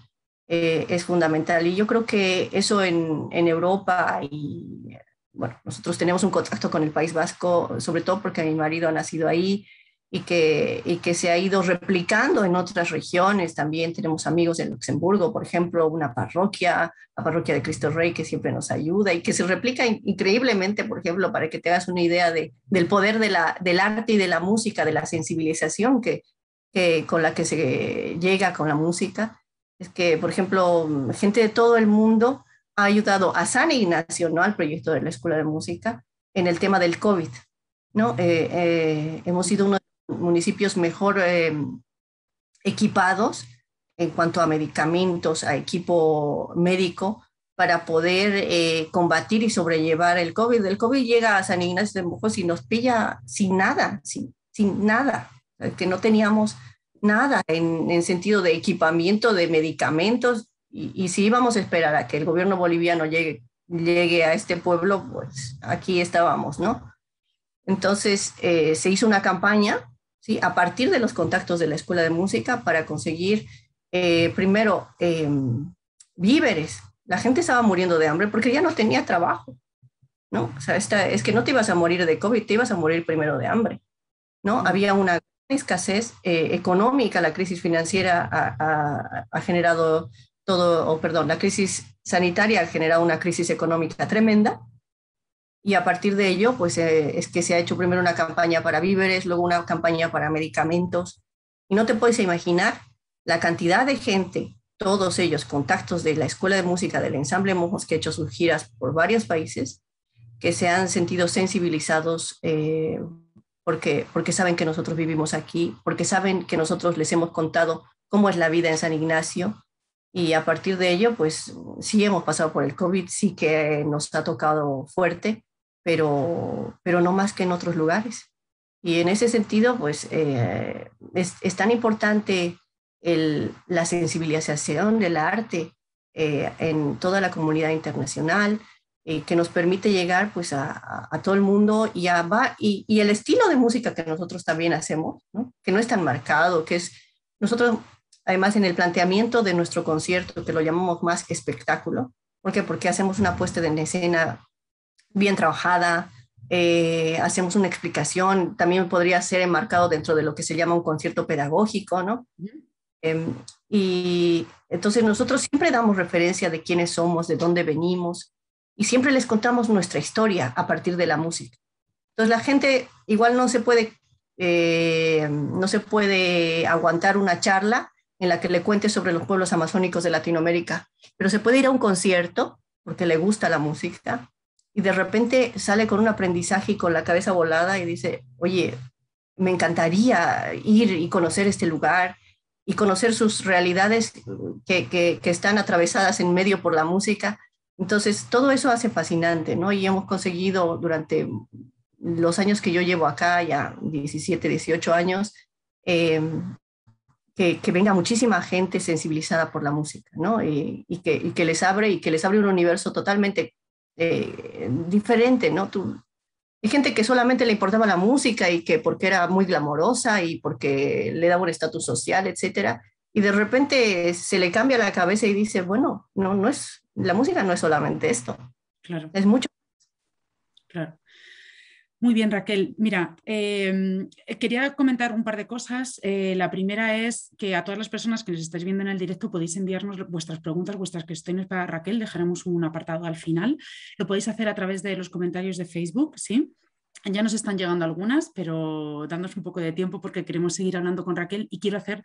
eh, es fundamental. Y yo creo que eso en, en, Europa y, bueno, nosotros tenemos un contacto con el País Vasco, sobre todo porque mi marido ha nacido ahí y que, y que se ha ido replicando en otras regiones. También tenemos amigos en Luxemburgo, por ejemplo, una parroquia, la parroquia de Cristo Rey, que siempre nos ayuda y que se replica increíblemente, por ejemplo, para que te hagas una idea de, del poder de la, del arte y de la música, de la sensibilización que, con la que se llega con la música. Es que, por ejemplo, gente de todo el mundo ha ayudado a San Ignacio, al proyecto de la Escuela de Música, en el tema del COVID. ¿no? Eh, eh, hemos sido uno de municipios mejor eh, equipados en cuanto a medicamentos, a equipo médico, para poder eh, combatir y sobrellevar el COVID. El COVID llega a San Ignacio de Mujos y nos pilla sin nada, sin, sin nada, que no teníamos nada en, sentido de equipamiento, de medicamentos, y, si íbamos a esperar a que el gobierno boliviano llegue, llegue a este pueblo, pues aquí estábamos, ¿no? Entonces eh, se hizo una campaña ¿sí? a partir de los contactos de la escuela de música para conseguir, eh, primero, em, víveres. La gente estaba muriendo de hambre porque ya no tenía trabajo. ¿no? O es que no te ibas a morir de COVID, te ibas a morir primero de hambre. ¿no? Había una escasez eh, económica, la crisis financiera ha, generado todo, o perdón, la crisis sanitaria ha generado una crisis económica tremenda, y a partir de ello, pues eh, es que se ha hecho primero una campaña para víveres, luego una campaña para medicamentos. Y no te puedes imaginar la cantidad de gente, todos ellos contactos de la Escuela de Música del Ensamble Mojos, que ha hecho sus giras por varios países, que se han sentido sensibilizados eh, porque, porque saben que nosotros vivimos aquí, porque saben que nosotros les hemos contado cómo es la vida en San Ignacio, y a partir de ello, pues sí hemos pasado por el COVID, sí que nos ha tocado fuerte, pero, no más que en otros lugares. Y en ese sentido, pues eh, es, tan importante la sensibilización del arte eh, en toda la comunidad internacional eh, que nos permite llegar pues a, todo el mundo y, a, y, el estilo de música que nosotros también hacemos, que no es tan marcado, que es nosotros además en el planteamiento de nuestro concierto, que lo llamamos más espectáculo, ¿por Porque hacemos una puesta en escena bien trabajada, eh, hacemos una explicación, también podría ser enmarcado dentro de lo que se llama un concierto pedagógico, ¿no? Em, y entonces nosotros siempre damos referencia de quiénes somos, de dónde venimos, y siempre les contamos nuestra historia a partir de la música. Entonces la gente igual no se puede, eh, no se puede aguantar una charla en la que le cuente sobre los pueblos amazónicos de Latinoamérica, pero se puede ir a un concierto porque le gusta la música, y de repente sale con un aprendizaje y con la cabeza volada y dice, oye, me encantaría ir y conocer este lugar y conocer sus realidades que, están atravesadas en medio por la música. Entonces, todo eso hace fascinante, ¿no? Y hemos conseguido durante los años que yo llevo acá, ya 17, 18 años, em, que, venga muchísima gente sensibilizada por la música, ¿no? Y, y, que, les abre y que les abre un universo totalmente eh, diferente, ¿no? Tú, hay gente que solamente le importaba la música y que porque era muy glamorosa y porque le daba un estatus social, etcétera, y de repente se le cambia la cabeza y dice, bueno, no, no es, la música no es solamente esto, claro. es mucho. Claro. Muy bien, Raquel. Mira, em, quería comentar un par de cosas. Eh, la primera es que a todas las personas que nos estáis viendo en el directo podéis enviarnos vuestras preguntas, vuestras cuestiones para Raquel. Dejaremos un apartado al final. Lo podéis hacer a través de los comentarios de Facebook, ¿sí? Ya nos están llegando algunas, pero dándonos un poco de tiempo porque queremos seguir hablando con Raquel y quiero hacer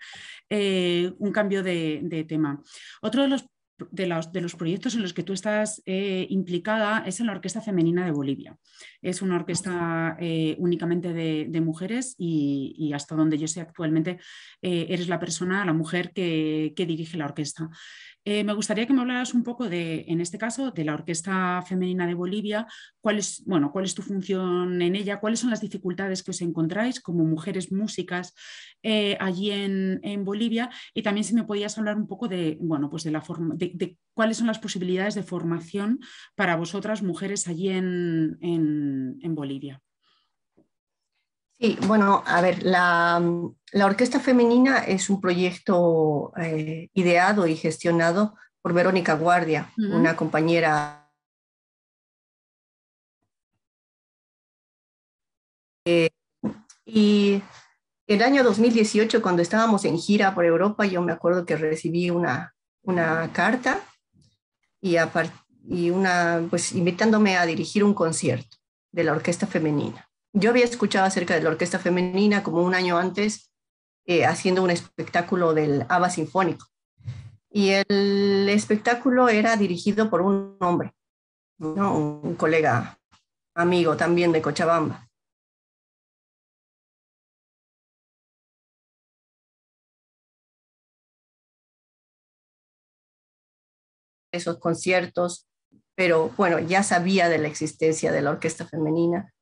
eh, un cambio de, de, tema. Otro de los de los, proyectos en los que tú estás eh, implicada es en la Orquesta Femenina de Bolivia. Es una orquesta eh, únicamente de, mujeres y, hasta donde yo sé actualmente eh, eres la persona, la mujer que dirige la orquesta. Eh, me gustaría que me hablaras un poco de, en este caso, de la Orquesta Femenina de Bolivia, cuál es, bueno, cuál es tu función en ella, cuáles son las dificultades que os encontráis como mujeres músicas eh, allí en, Bolivia y también si me podías hablar un poco de, bueno, pues de, la forma, de, cuáles son las posibilidades de formación para vosotras mujeres allí en Bolivia. Sí, bueno, a ver, mm, la, Orquesta Femenina es un proyecto eh, ideado y gestionado por Verónica Guardia, una compañera eh, y el año 2018, cuando estábamos en gira por Europa, yo me acuerdo que recibí una, una carta y, y una, pues, invitándome a dirigir un concierto de la orquesta femenina. Yo había escuchado acerca de la orquesta femenina como un año antes, eh, haciendo un espectáculo del ABBA Sinfónico. Y el espectáculo era dirigido por un hombre, un colega amigo también de Cochabamba. esos conciertos, pero bueno, ya sabía de la existencia de la orquesta femenina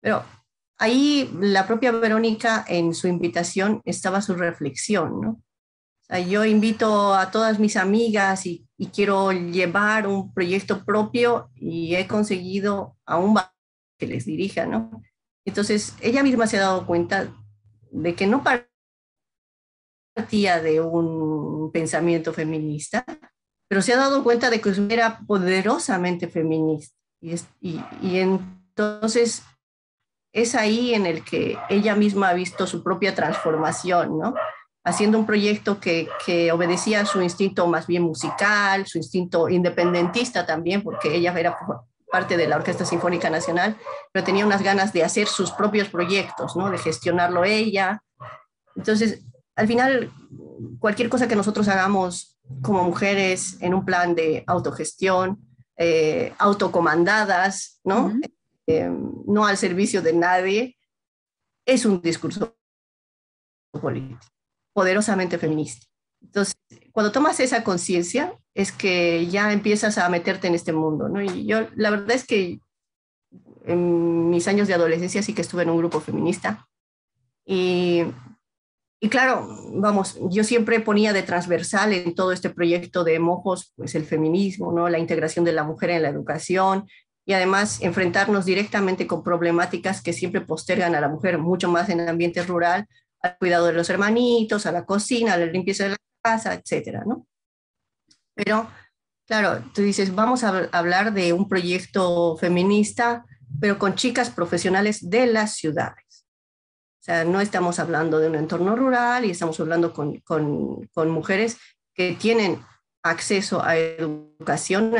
pero ahí la propia Verónica en su invitación estaba su reflexión, ¿no? yo invito a todas mis amigas y, quiero llevar un proyecto propio y he conseguido a un que les dirija, ¿no? Entonces, ella misma se ha dado cuenta de que no partía de un pensamiento feminista, pero se ha dado cuenta de que era poderosamente feminista. Y, y, y entonces es ahí en el que ella misma ha visto su propia transformación, ¿no? Haciendo un proyecto que, obedecía a su instinto más bien musical, su instinto independentista también, porque ella era parte de la Orquesta Sinfónica Nacional, pero tenía unas ganas de hacer sus propios proyectos, ¿no? De gestionarlo ella. Entonces, al final, cualquier cosa que nosotros hagamos como mujeres en un plan de autogestión, eh, autocomandadas, ¿no? Eh, no al servicio de nadie, es un discurso político, poderosamente feminista. Entonces, cuando tomas esa conciencia, es que ya empiezas a meterte en este mundo, ¿no? Y yo, la verdad es que en mis años de adolescencia sí que estuve en un grupo feminista. Y, claro, vamos, yo siempre ponía de transversal en todo este proyecto de Mojos, pues el feminismo, ¿no? La integración de la mujer en la educación, y además enfrentarnos directamente con problemáticas que siempre postergan a la mujer mucho más en el ambiente rural, al cuidado de los hermanitos, a la cocina, a la limpieza de la casa, etcétera, ¿no? Pero, claro, tú dices, vamos a hablar de un proyecto feminista, pero con chicas profesionales de las ciudades. O sea, no estamos hablando de un entorno rural y estamos hablando con, con, con mujeres que tienen acceso a educación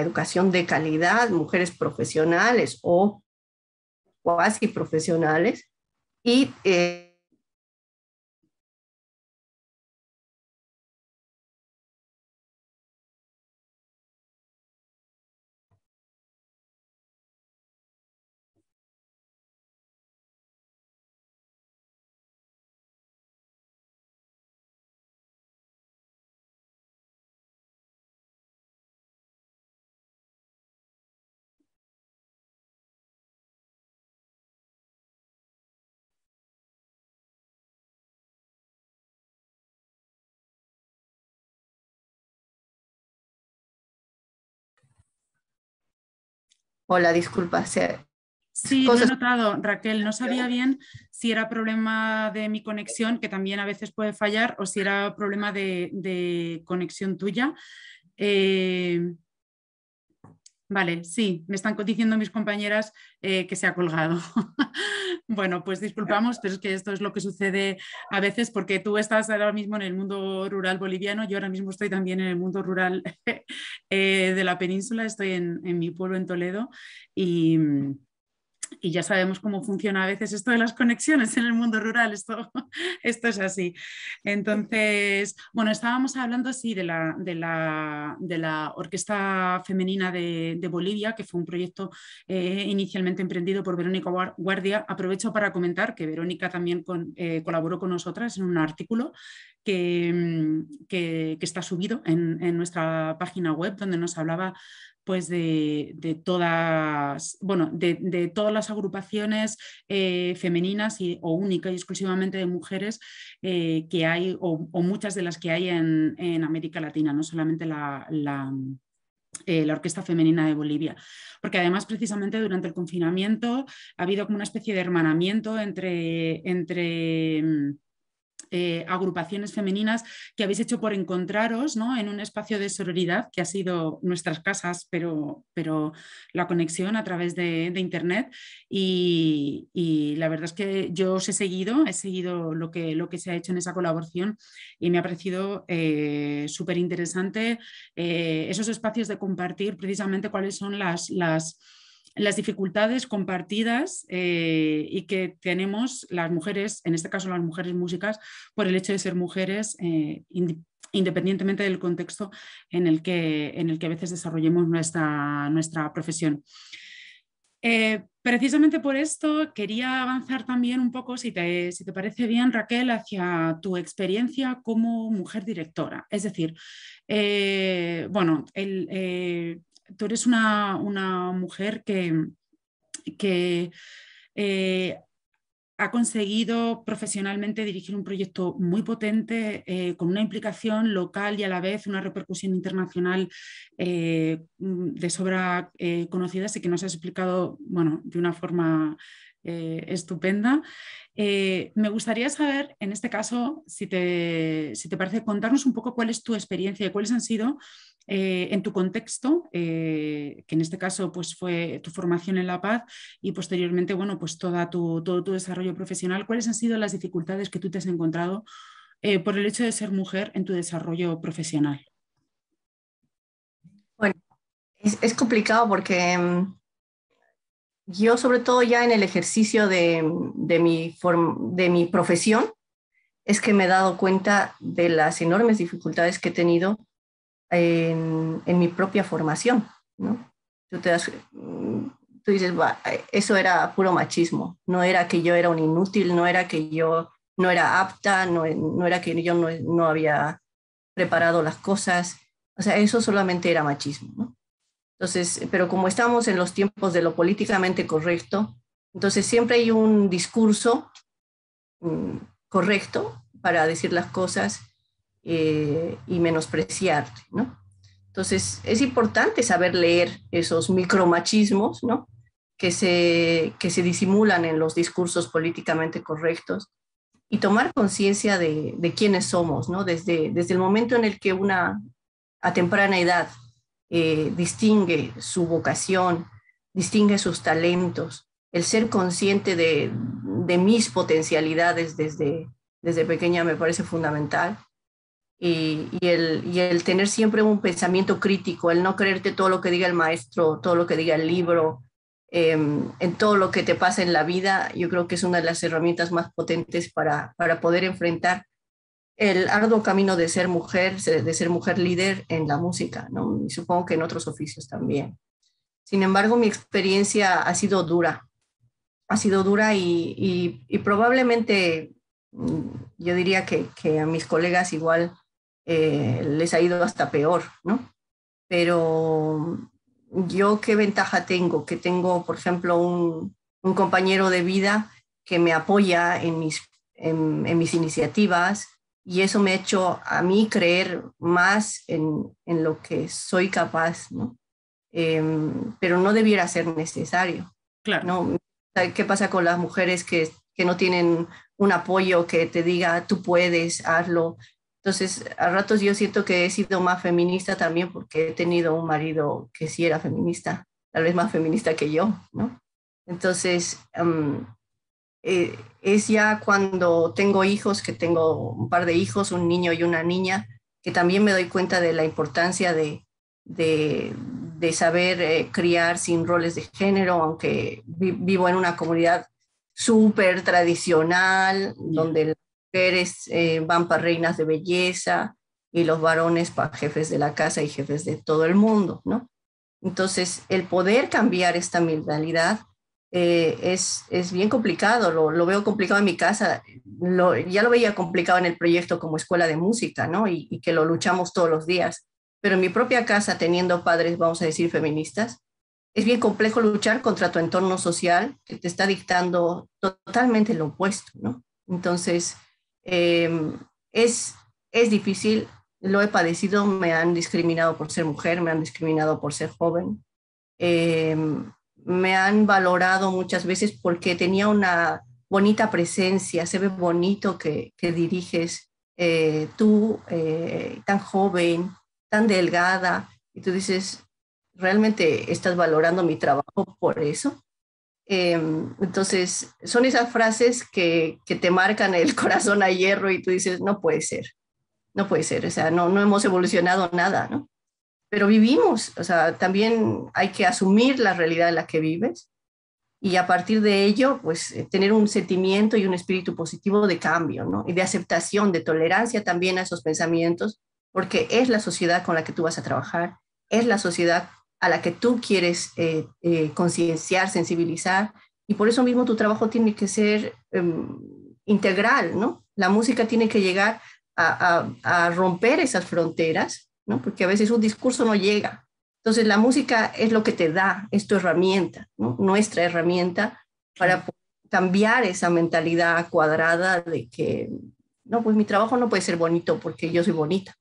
educación de calidad, mujeres profesionales o cuasi profesionales, y eh, Hola, disculpa. Sí, he notado, Raquel. No sabía bien si era problema de mi conexión, que también a veces puede fallar, o si era problema de, conexión tuya. Eh, vale, sí, me están diciendo mis compañeras eh, que se ha colgado. Bueno, pues disculpamos, pero es que esto es lo que sucede a veces porque tú estás ahora mismo en el mundo rural boliviano, yo ahora mismo estoy también en el mundo rural eh, de la península, estoy en, en mi pueblo en Toledo y mm, y ya sabemos cómo funciona a veces esto de las conexiones en el mundo rural, esto, esto es así. Entonces, bueno, estábamos hablando así de la, de la, Orquesta Femenina de, Bolivia, que fue un proyecto eh, inicialmente emprendido por Verónica Guardia. Aprovecho para comentar que Verónica también eh, colaboró con nosotras en un artículo Mm, que, está subido en, nuestra página web, donde nos hablaba pues de, todas, bueno, de, todas las agrupaciones eh, femeninas o única y exclusivamente de mujeres eh, que hay, o, muchas de las que hay en, América Latina, no solamente la, mm, eh, la Orquesta Femenina de Bolivia. Porque además, precisamente durante el confinamiento, ha habido como una especie de hermanamiento entre, entre mm, eh, agrupaciones femeninas que habéis hecho por encontraros ¿no? en un espacio de sororidad que ha sido nuestras casas, pero, pero la conexión a través de, Internet. Y, la verdad es que yo os he seguido, he seguido lo que, lo que se ha hecho en esa colaboración y me ha parecido eh, súper interesante eh, esos espacios de compartir precisamente cuáles son las... las las dificultades compartidas eh, y que tenemos las mujeres, en este caso las mujeres músicas, por el hecho de ser mujeres, eh, independientemente del contexto en el que, en el que a veces desarrollemos nuestra, nuestra profesión. Eh, precisamente por esto quería avanzar también un poco, si te, parece bien, Raquel, hacia tu experiencia como mujer directora. Es decir, bueno, el, tú eres una, mujer que, que eh, ha conseguido profesionalmente dirigir un proyecto muy potente eh, con una implicación local y a la vez una repercusión internacional eh, de sobra conocida, así que nos has explicado de una forma estupenda. me gustaría saber, en este caso, si te parece, contarnos un poco cuál es tu experiencia y cuáles han sido eh, en tu contexto, eh, que en este caso pues, fue tu formación en La Paz y posteriormente bueno, pues toda todo tu desarrollo profesional, ¿cuáles han sido las dificultades que tú te has encontrado eh, por el hecho de ser mujer en tu desarrollo profesional? Bueno, es, complicado porque mm, yo sobre todo ya en el ejercicio de, mi, de mi profesión es que me he dado cuenta de las enormes dificultades que he tenido en, mi propia formación, ¿no? Tú dices, eso era puro machismo, no era que yo era un inútil, no era que yo no era apta, no, no era que yo no, había preparado las cosas, o sea, eso solamente era machismo, Entonces, pero como estamos en los tiempos de lo políticamente correcto, entonces siempre hay un discurso mm, correcto para decir las cosas eh, y menospreciarte, ¿no? Entonces, es importante saber leer esos micromachismos, ¿no? Que se, que se disimulan en los discursos políticamente correctos y tomar conciencia de, de, quiénes somos, ¿no? Desde, desde el momento en el que una, a temprana edad, eh, distingue su vocación, distingue sus talentos, el ser consciente de, de mis potencialidades desde, desde pequeña me parece fundamental y, el, y el tener siempre un pensamiento crítico, el no creerte todo lo que diga el maestro, todo lo que diga el libro, em, en todo lo que te pasa en la vida, yo creo que es una de las herramientas más potentes para, para poder enfrentar el arduo camino de ser mujer, de ser mujer líder en la música, ¿no? y supongo que en otros oficios también. Sin embargo, mi experiencia ha sido dura, ha sido dura y, y, y probablemente mm, yo diría que, que, a mis colegas igual eh, les ha ido hasta peor, ¿no? Pero yo qué ventaja tengo, que tengo, por ejemplo, un, compañero de vida que me apoya en mis, en, mis iniciativas, y eso me ha hecho a mí creer más en, lo que soy capaz, ¿no? Em, pero no debiera ser necesario. Claro. ¿no? ¿Qué pasa con las mujeres que, que, no tienen un apoyo que te diga, tú puedes, hazlo? Entonces, a ratos yo siento que he sido más feminista también porque he tenido un marido que sí era feminista, tal vez más feminista que yo, ¿no? Entonces, eh, es ya cuando tengo hijos, que tengo un par de hijos, un niño y una niña, que también me doy cuenta de la importancia de, de, saber eh, criar sin roles de género, aunque vivo en una comunidad súper tradicional, donde mujeres eh, van para reinas de belleza y los varones para jefes de la casa y jefes de todo el mundo, ¿no? Entonces, el poder cambiar esta mentalidad eh, es, es, bien complicado, lo, veo complicado en mi casa, ya lo veía complicado en el proyecto como escuela de música, ¿no? Y, y que lo luchamos todos los días, pero en mi propia casa, teniendo padres, vamos a decir, feministas, es bien complejo luchar contra tu entorno social que te está dictando totalmente lo opuesto, ¿no? Entonces, Em, es, es difícil, lo he padecido, me han discriminado por ser mujer, me han discriminado por ser joven, em, me han valorado muchas veces porque tenía una bonita presencia, se ve bonito que, que diriges eh, tú, eh, tan joven, tan delgada, y tú dices, ¿realmente estás valorando mi trabajo por eso? Em, entonces, son esas frases que, te marcan el corazón a hierro y tú dices, no puede ser, no puede ser, o sea, no, no hemos evolucionado nada, ¿no? Pero vivimos, o sea, también hay que asumir la realidad en la que vives y a partir de ello, pues eh, tener un sentimiento y un espíritu positivo de cambio, ¿no? Y de aceptación, de tolerancia también a esos pensamientos, porque es la sociedad con la que tú vas a trabajar, es la sociedad a la que tú quieres eh, eh, concienciar, sensibilizar. Y por eso mismo tu trabajo tiene que ser em, integral, ¿no? La música tiene que llegar a, romper esas fronteras, ¿no? Porque a veces un discurso no llega. Entonces la música es lo que te da, es tu herramienta, ¿no? nuestra herramienta para cambiar esa mentalidad cuadrada de que, no, pues mi trabajo no puede ser bonito porque yo soy bonita.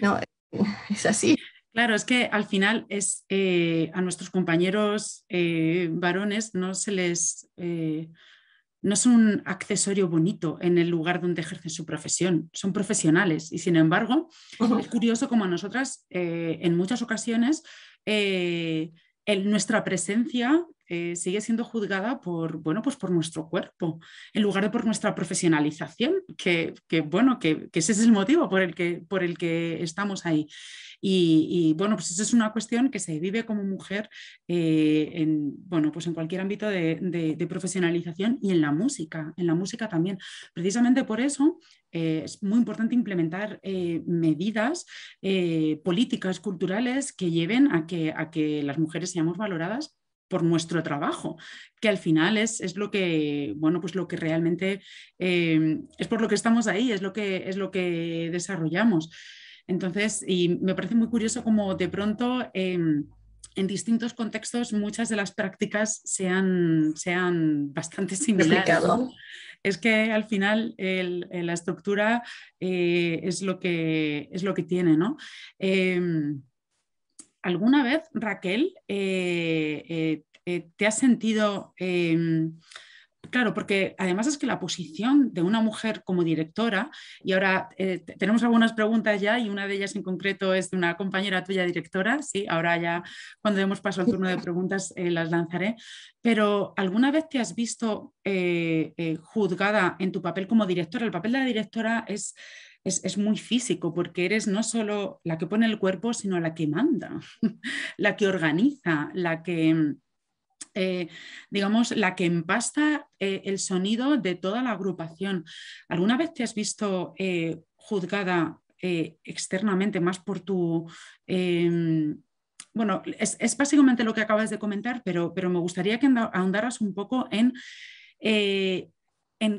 No, es así. Claro, es que al final es eh, a nuestros compañeros eh, varones no se les eh, no es un accesorio bonito en el lugar donde ejercen su profesión, son profesionales y sin embargo es curioso como a nosotras en muchas ocasiones nuestra presencia sigue siendo juzgada por, bueno, pues por nuestro cuerpo, en lugar de por nuestra profesionalización, que, bueno, que, ese es el motivo por el que, por el que estamos ahí. Y, bueno, pues eso es una cuestión que se vive como mujer eh, en, bueno, pues en cualquier ámbito de, profesionalización y en la música, en la música también. Precisamente por eso eh, es muy importante implementar eh, medidas políticas, culturales que lleven a que, las mujeres seamos valoradas por nuestro trabajo, que al final es, lo que, bueno, pues lo que realmente es por lo que estamos ahí, es lo que, es lo que desarrollamos. Entonces, y me parece muy curioso cómo de pronto eh, en distintos contextos muchas de las prácticas sean, sean bastante similares. Es que al final la estructura eh, es, lo que, es lo que tiene, ¿no? Em, ¿Alguna vez, Raquel, eh, te has sentido em, Claro, porque además es que la posición de una mujer como directora, y ahora eh, tenemos algunas preguntas ya, y una de ellas en concreto es de una compañera tuya directora, sí, ahora ya cuando hemos paso al turno de preguntas eh, las lanzaré, pero ¿alguna vez te has visto eh, juzgada en tu papel como directora? El papel de la directora Es, es, muy físico porque eres no solo la que pone el cuerpo, sino la que manda, la que organiza, la que mm, eh, digamos, la que empasta eh, el sonido de toda la agrupación. ¿Alguna vez te has visto eh, juzgada externamente más por tu... Em, bueno, es, básicamente lo que acabas de comentar, pero, pero me gustaría que ahondaras un poco en, en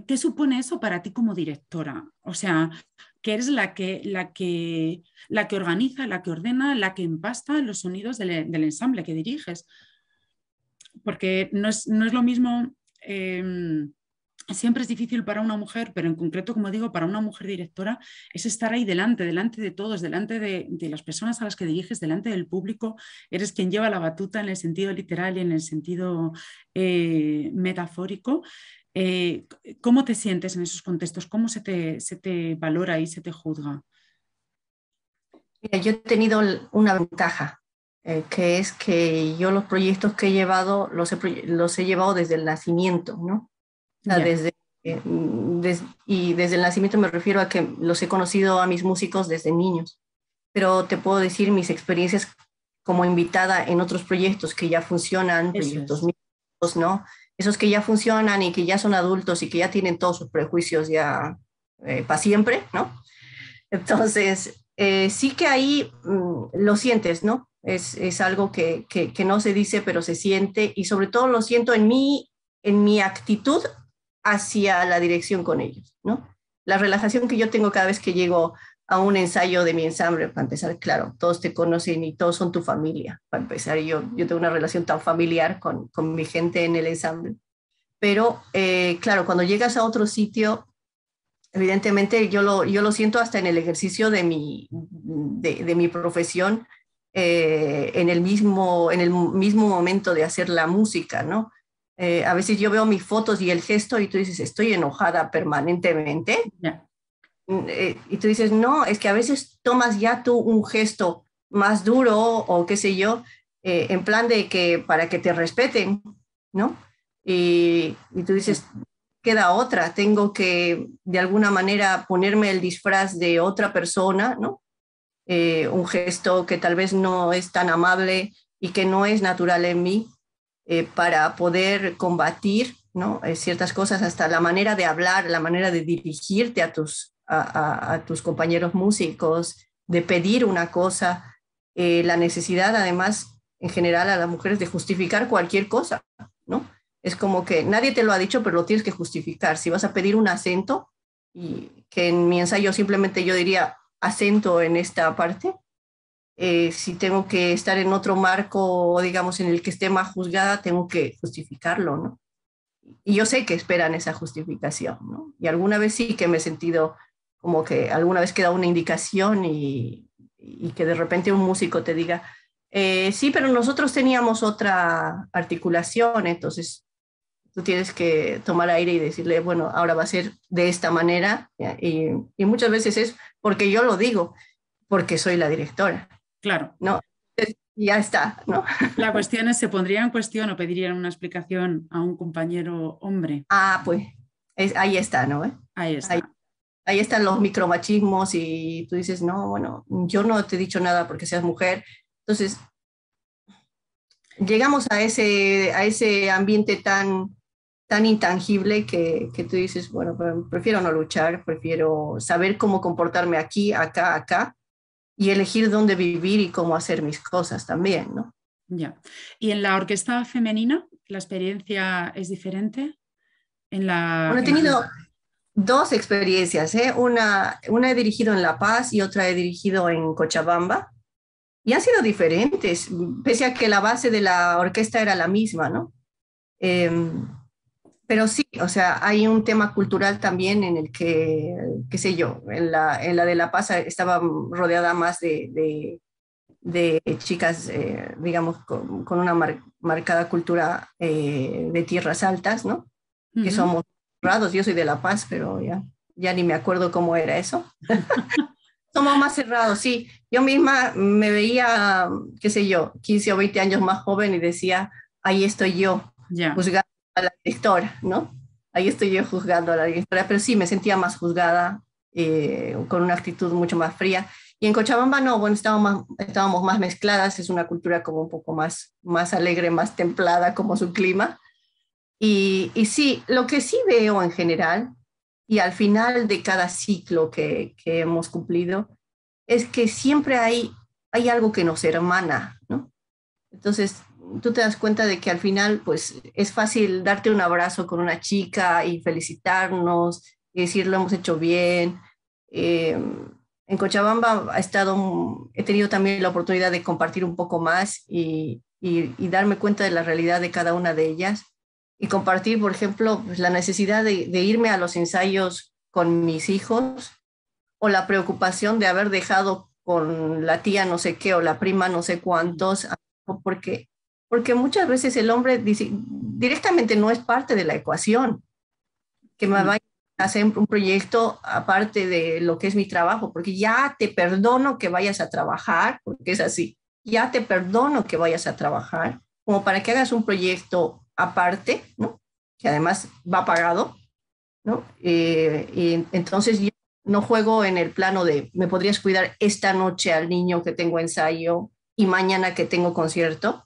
qué supone eso para ti como directora. O sea, que eres la que, la que, la que organiza, la que ordena, la que empasta los sonidos del ensamble que diriges porque no es, lo mismo, em, siempre es difícil para una mujer, pero en concreto, como digo, para una mujer directora, es estar ahí delante, delante de todos, delante de, las personas a las que diriges, delante del público, eres quien lleva la batuta en el sentido literal y en el sentido eh, metafórico. Eh, ¿Cómo te sientes en esos contextos? ¿Cómo se te, valora y se te juzga? yo he tenido una ventaja eh, que es que yo los proyectos que he llevado los he, los he llevado desde el nacimiento, ¿no? desde, eh, y desde el nacimiento me refiero a que los he conocido a mis músicos desde niños, pero te puedo decir mis experiencias como invitada en otros proyectos que ya funcionan, proyectos ¿no? Esos que ya funcionan y que ya son adultos y que ya tienen todos sus prejuicios ya eh, para siempre, ¿no? Entonces, sí que ahí mm, lo sientes, ¿no? Es, algo que, no se dice, pero se siente y sobre todo lo siento en mí, en mi actitud hacia la dirección con ellos, ¿no? La relajación que yo tengo cada vez que llego a un ensayo de mi ensamble, para empezar, claro, todos te conocen y todos son tu familia, para empezar, yo, yo tengo una relación tan familiar con, con mi gente en el ensamble, pero eh, claro, cuando llegas a otro sitio, evidentemente yo lo, yo lo siento hasta en el ejercicio de mi, de, de mi profesión, eh, en, el mismo, en el mismo momento de hacer la música, ¿no? Eh, a veces yo veo mis fotos y el gesto y tú dices, estoy enojada permanentemente. Mm, eh, y tú dices, no, es que a veces tomas ya tú un gesto más duro o qué sé yo, en plan de que para que te respeten, ¿no? y, tú dices, queda otra, tengo que de alguna manera ponerme el disfraz de otra persona, ¿no? Eh, un gesto que tal vez no es tan amable y que no es natural en mí eh, para poder combatir eh, ciertas cosas, hasta la manera de hablar, la manera de dirigirte a tus, a tus compañeros músicos, de pedir una cosa, la necesidad además en general a las mujeres de justificar cualquier cosa, ¿no? Es como que nadie te lo ha dicho, pero lo tienes que justificar. Si vas a pedir un acento, y que en mi ensayo simplemente yo diría, acento en esta parte. Eh, si tengo que estar en otro marco, digamos, en el que esté más juzgada, tengo que justificarlo, ¿no? Y yo sé que esperan esa justificación, ¿no? Y alguna vez sí que me he sentido como que alguna vez queda una indicación y, que de repente un músico te diga, eh, sí, pero nosotros teníamos otra articulación, entonces tú tienes que tomar aire y decirle, bueno, ahora va a ser de esta manera. y muchas veces es porque yo lo digo, porque soy la directora. Claro. No, ya está, ¿no? La cuestión es, ¿se pondría en cuestión o pedirían una explicación a un compañero hombre? Ah, pues ahí está, ¿no? ¿Eh? Ahí está. Ahí, están los micromachismos y tú dices, no, bueno, yo no te he dicho nada porque seas mujer. Entonces, llegamos a ese, a ese ambiente tan tan intangible que, que tú dices, bueno, prefiero no luchar, prefiero saber cómo comportarme aquí, acá, acá, y elegir dónde vivir y cómo hacer mis cosas también, ¿no? Ya. ¿Y en la orquesta femenina la experiencia es diferente? En la, bueno, he tenido dos experiencias. ¿eh? Una, una he dirigido en La Paz y otra he dirigido en Cochabamba. Y han sido diferentes, pese a que la base de la orquesta era la misma, ¿no? Em, pero sí, o sea, hay un tema cultural también en el que, qué sé yo, en la, en la de La Paz estaba rodeada más de, de, chicas, eh, digamos, con, una marcada cultura eh, de tierras altas, ¿no? Que somos cerrados, yo soy de La Paz, pero ya, ya ni me acuerdo cómo era eso. somos más cerrados, sí. Yo misma me veía, qué sé yo, 15 o 20 años más joven y decía, ahí estoy yo, ya juzgando a la directora, ¿no? Ahí estoy yo juzgando a la directora, pero sí me sentía más juzgada, eh, con una actitud mucho más fría. Y en Cochabamba no, bueno, estábamos más, mezcladas, es una cultura como un poco más, más alegre, más templada como su clima. Y, sí, lo que sí veo en general, y al final de cada ciclo que, hemos cumplido, es que siempre hay, hay algo que nos hermana, ¿no? Entonces, tú te das cuenta de que al final, pues es fácil darte un abrazo con una chica y felicitarnos y decir lo hemos hecho bien. Em, en Cochabamba ha estado, he tenido también la oportunidad de compartir un poco más y, darme cuenta de la realidad de cada una de ellas y compartir, por ejemplo, pues, la necesidad de, irme a los ensayos con mis hijos o la preocupación de haber dejado con la tía no sé qué o la prima no sé cuántos, porque porque muchas veces el hombre dice, directamente no es parte de la ecuación, que me vaya a hacer un proyecto aparte de lo que es mi trabajo, porque ya te perdono que vayas a trabajar, porque es así, ya te perdono que vayas a trabajar, como para que hagas un proyecto aparte, que además va pagado, ¿no? Eh, y entonces yo no juego en el plano de, me podrías cuidar esta noche al niño que tengo ensayo y mañana que tengo concierto,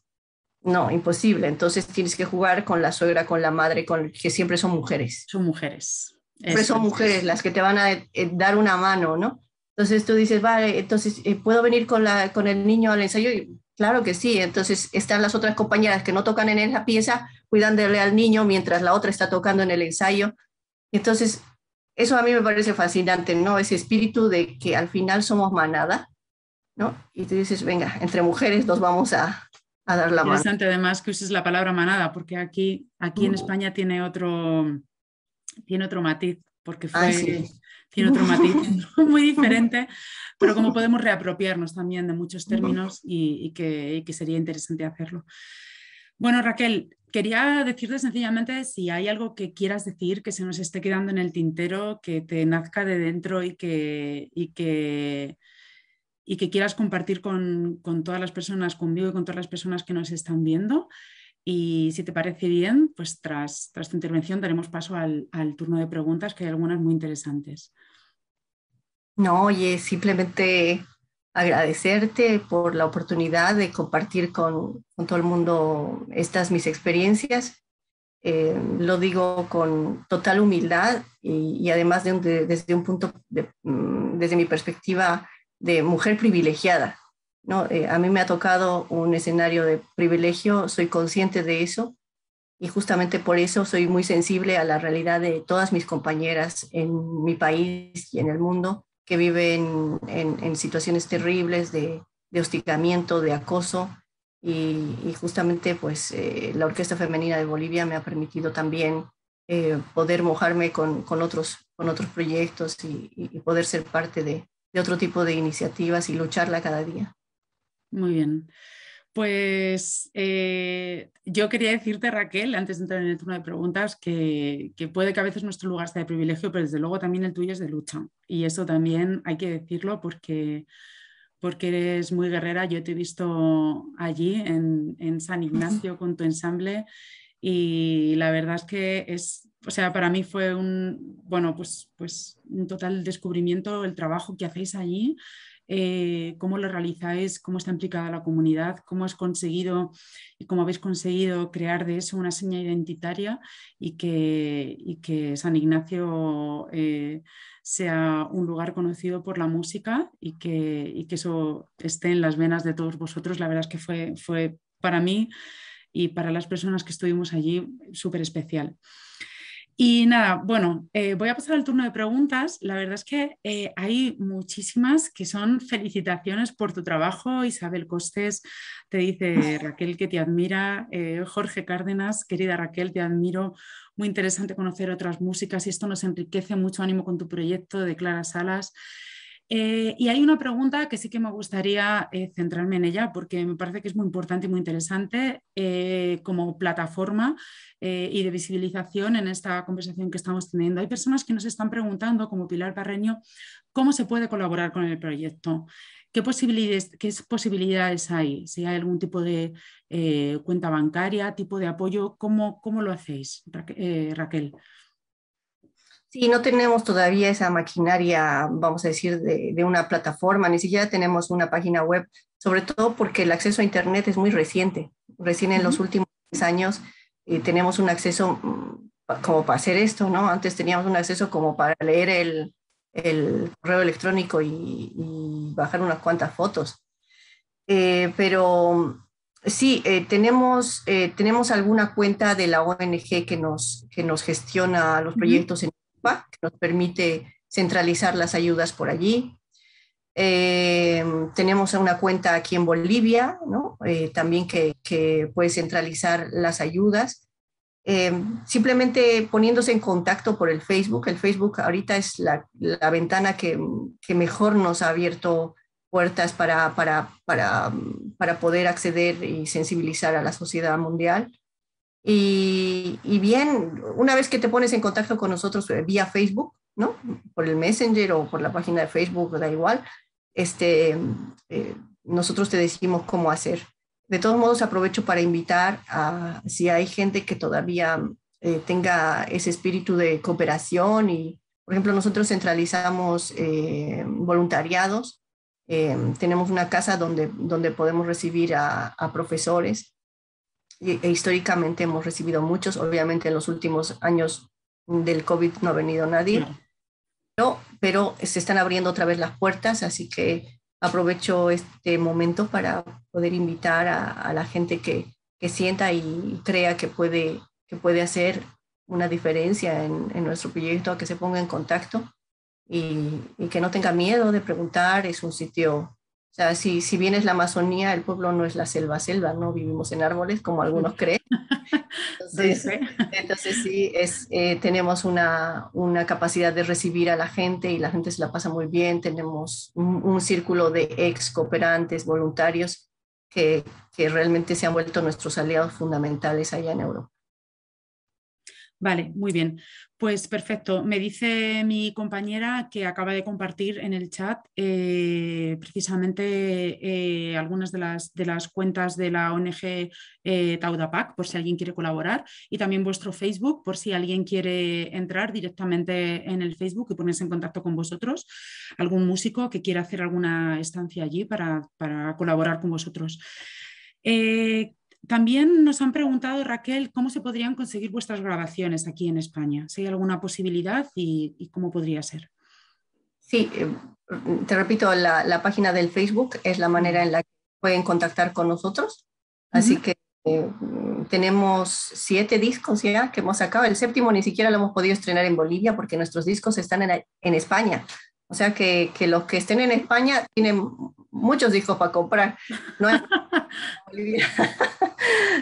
no, imposible. Entonces tienes que jugar con la suegra, con la madre, con que siempre son mujeres. Son mujeres. Siempre son mujeres las que te van a eh, dar una mano, ¿no? Entonces tú dices, vale, entonces eh, puedo venir con, la, con el niño al ensayo. Y, claro que sí. Entonces están las otras compañeras que no tocan en esa pieza cuidándole al niño mientras la otra está tocando en el ensayo. Entonces, eso a mí me parece fascinante, ¿no? Ese espíritu de que al final somos manada, ¿no? Y tú dices, venga, entre mujeres nos vamos a, a Interesante además que uses la palabra manada, porque aquí, aquí en mm. España tiene otro, tiene otro matiz, porque fue, tiene otro matiz muy diferente, pero como podemos reapropiarnos también de muchos términos y, que, sería interesante hacerlo. Bueno, Raquel, quería decirte sencillamente si hay algo que quieras decir que se nos esté quedando en el tintero, que te nazca de dentro y que, y que, y que quieras compartir con, con todas las personas, conmigo y con todas las personas que nos están viendo. Y si te parece bien, pues tras, tras tu intervención daremos paso al, al, turno de preguntas, que hay algunas muy interesantes. No, oye, simplemente agradecerte por la oportunidad de compartir con, con todo el mundo estas mis experiencias. Eh, lo digo con total humildad y, además desde un punto, mm, desde mi perspectiva de mujer privilegiada. ¿no? Eh, a mí me ha tocado un escenario de privilegio, soy consciente de eso y justamente por eso soy muy sensible a la realidad de todas mis compañeras en mi país y en el mundo que viven en, situaciones terribles de, de, hostigamiento, de acoso. Y, justamente pues eh, la Orquesta Femenina de Bolivia me ha permitido también eh, poder mojarme con, otros, con otros proyectos y poder ser parte de, de otro tipo de iniciativas y lucharla cada día. Muy bien. Pues eh, yo quería decirte, Raquel, antes de entrar en el turno de preguntas, que, puede que a veces nuestro lugar sea de privilegio, pero desde luego también el tuyo es de lucha. Y eso también hay que decirlo porque, porque eres muy guerrera. Yo te he visto allí en, en San Ignacio con tu ensamble y la verdad es que es o sea, para mí fue un, bueno, pues, pues un total descubrimiento el trabajo que hacéis allí, eh, cómo lo realizáis, cómo está implicada la comunidad, cómo has conseguido y cómo habéis conseguido crear de eso una seña identitaria y que, San Ignacio eh, sea un lugar conocido por la música y que, eso esté en las venas de todos vosotros. La verdad es que fue, fue para mí y para las personas que estuvimos allí súper especial. Y nada, bueno, eh, voy a pasar al turno de preguntas. La verdad es que eh, hay muchísimas que son felicitaciones por tu trabajo. Isabel Costes te dice, Raquel, que te admira. Eh, Jorge Cárdenas, querida Raquel, te admiro. Muy interesante conocer otras músicas y esto nos enriquece mucho. Ánimo con tu proyecto de Clara Salas. Eh, y hay una pregunta que sí que me gustaría eh, centrarme en ella porque me parece que es muy importante y muy interesante eh, como plataforma y de visibilización en esta conversación que estamos teniendo. Hay personas que nos están preguntando, como Pilar Barreño, cómo se puede colaborar con el proyecto. ¿Qué posibilidades, qué posibilidades hay? Si hay algún tipo de cuenta bancaria, tipo de apoyo, ¿cómo, lo hacéis, Raquel? Sí, no tenemos todavía esa maquinaria, vamos a decir, de, una plataforma, ni siquiera tenemos una página web, sobre todo porque el acceso a Internet es muy reciente. Recién en los últimos años eh, tenemos un acceso mm, como para hacer esto, ¿no? Antes teníamos un acceso como para leer el, correo electrónico y, bajar unas cuantas fotos. Eh, pero sí, eh, tenemos, tenemos alguna cuenta de la ONG que nos, que nos gestiona los proyectos que nos permite centralizar las ayudas por allí. Eh, tenemos una cuenta aquí en Bolivia, eh, también que, puede centralizar las ayudas. Eh, simplemente poniéndose en contacto por el Facebook. El Facebook ahorita es la, ventana que, mejor nos ha abierto puertas para, para poder acceder y sensibilizar a la sociedad mundial. Y, bien, una vez que te pones en contacto con nosotros eh, vía Facebook, ¿no? Por el Messenger o por la página de Facebook, da igual, este, eh, nosotros te decimos cómo hacer. De todos modos, aprovecho para invitar a si hay gente que todavía eh, tenga ese espíritu de cooperación y, por ejemplo, nosotros centralizamos voluntariados, tenemos una casa donde, podemos recibir a profesores e históricamente hemos recibido muchos, obviamente en los últimos años del COVID no ha venido nadie, pero, se están abriendo otra vez las puertas, así que aprovecho este momento para poder invitar a, la gente que, sienta y crea que puede, que puede hacer una diferencia en, nuestro proyecto, a que se ponga en contacto y, y, que no tenga miedo de preguntar. Es un sitio o sea, si, bien es la Amazonía, el pueblo no es la selva, selva, no vivimos en árboles como algunos creen. Entonces, entonces sí, es, eh, tenemos una, capacidad de recibir a la gente y la gente se la pasa muy bien. Tenemos un, círculo de ex cooperantes, voluntarios, que, que realmente se han vuelto nuestros aliados fundamentales allá en Europa. Vale, muy bien. Pues perfecto. Me dice mi compañera que acaba de compartir en el chat eh, precisamente eh, algunas de las, de las, cuentas de la ONG eh, Taudapac, por si alguien quiere colaborar, y también vuestro Facebook, por si alguien quiere entrar directamente en el Facebook y ponerse en contacto con vosotros, algún músico que quiera hacer alguna estancia allí para, colaborar con vosotros. También nos han preguntado, Raquel, cómo se podrían conseguir vuestras grabaciones aquí en España, si hay alguna posibilidad y, cómo podría ser. Sí, eh, te repito, la, página del Facebook es la manera en la que pueden contactar con nosotros. Así que eh, tenemos siete discos ya que hemos sacado. El séptimo ni siquiera lo hemos podido estrenar en Bolivia porque nuestros discos están en, España. O sea que, los que estén en España tienen muchos discos para comprar.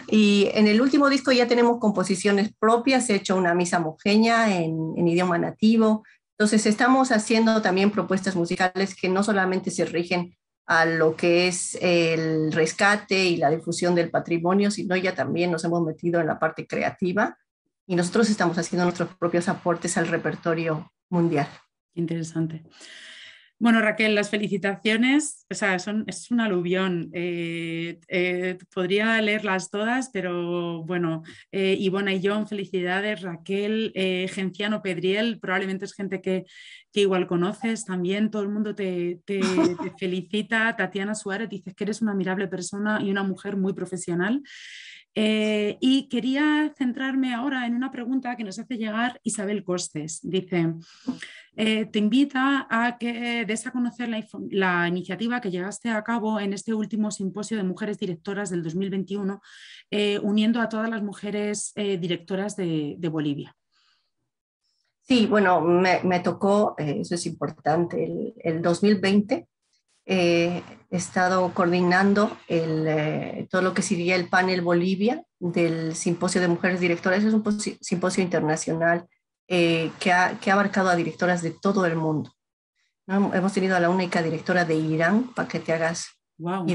y en el último disco ya tenemos composiciones propias, he hecho una misa mojeña en idioma nativo. Entonces estamos haciendo también propuestas musicales que no solamente se rigen a lo que es el rescate y la difusión del patrimonio, sino ya también nos hemos metido en la parte creativa y nosotros estamos haciendo nuestros propios aportes al repertorio mundial. Interesante. Bueno, Raquel, las felicitaciones, o sea, son, es un aluvión. Eh, eh, podría leerlas todas, pero bueno, eh, Ivona y John, felicidades. Raquel, eh, Genciano Pedriel, probablemente es gente que, que, igual conoces también. Todo el mundo te, te felicita. Tatiana Suárez, dices que eres una admirable persona y una mujer muy profesional. Eh, y quería centrarme ahora en una pregunta que nos hace llegar Isabel Costes. Dice, eh, te invita a que des a conocer la, iniciativa que llegaste a cabo en este último simposio de mujeres directoras del 2021, eh, uniendo a todas las mujeres directoras de, Bolivia. Sí, bueno, me, tocó, eso es importante, el 2020 eh, he estado coordinando eh, todo lo que sería el panel Bolivia del Simposio de Mujeres Directoras. Es un simposio internacional eh, que, ha, abarcado a directoras de todo el mundo. Hemos tenido a la única directora de Irán, para que te hagas wow.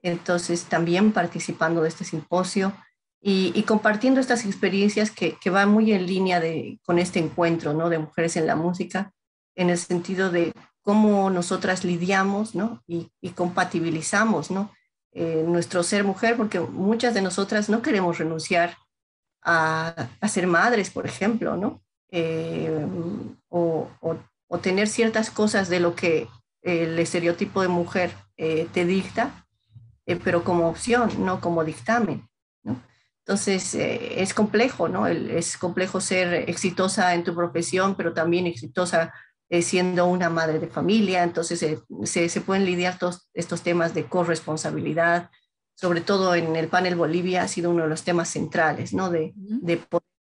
Entonces, también participando de este simposio y, compartiendo estas experiencias que, van muy en línea con este encuentro ¿no? de mujeres en la música, en el sentido de cómo nosotras lidiamos y, compatibilizamos eh, nuestro ser mujer, porque muchas de nosotras no queremos renunciar a, ser madres, por ejemplo, eh, o, tener ciertas cosas de lo que el estereotipo de mujer eh, te dicta, pero como opción, no como dictamen. Entonces, es complejo, es complejo ser exitosa en tu profesión, pero también exitosa eh, siendo una madre de familia, entonces eh, se, se, pueden lidiar todos estos temas de corresponsabilidad, sobre todo en el panel Bolivia ha sido uno de los temas centrales, ¿no? De, de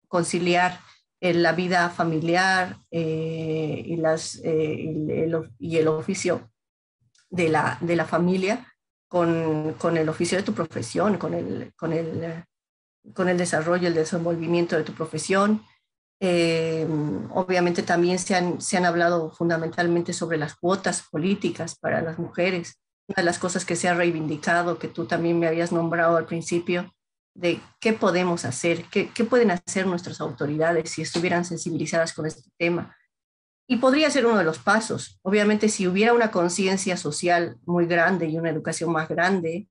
conciliar eh, la vida familiar y, las, el, y el oficio de la, de la familia con, con, el oficio de tu profesión, con el, con, el, con el desarrollo, el desenvolvimiento de tu profesión. Eh, obviamente también se han, hablado fundamentalmente sobre las cuotas políticas para las mujeres. Una de las cosas que se ha reivindicado, que tú también me habías nombrado al principio, de qué podemos hacer, qué, pueden hacer nuestras autoridades si estuvieran sensibilizadas con este tema. Y podría ser uno de los pasos. Obviamente, si hubiera una conciencia social muy grande y una educación más grande,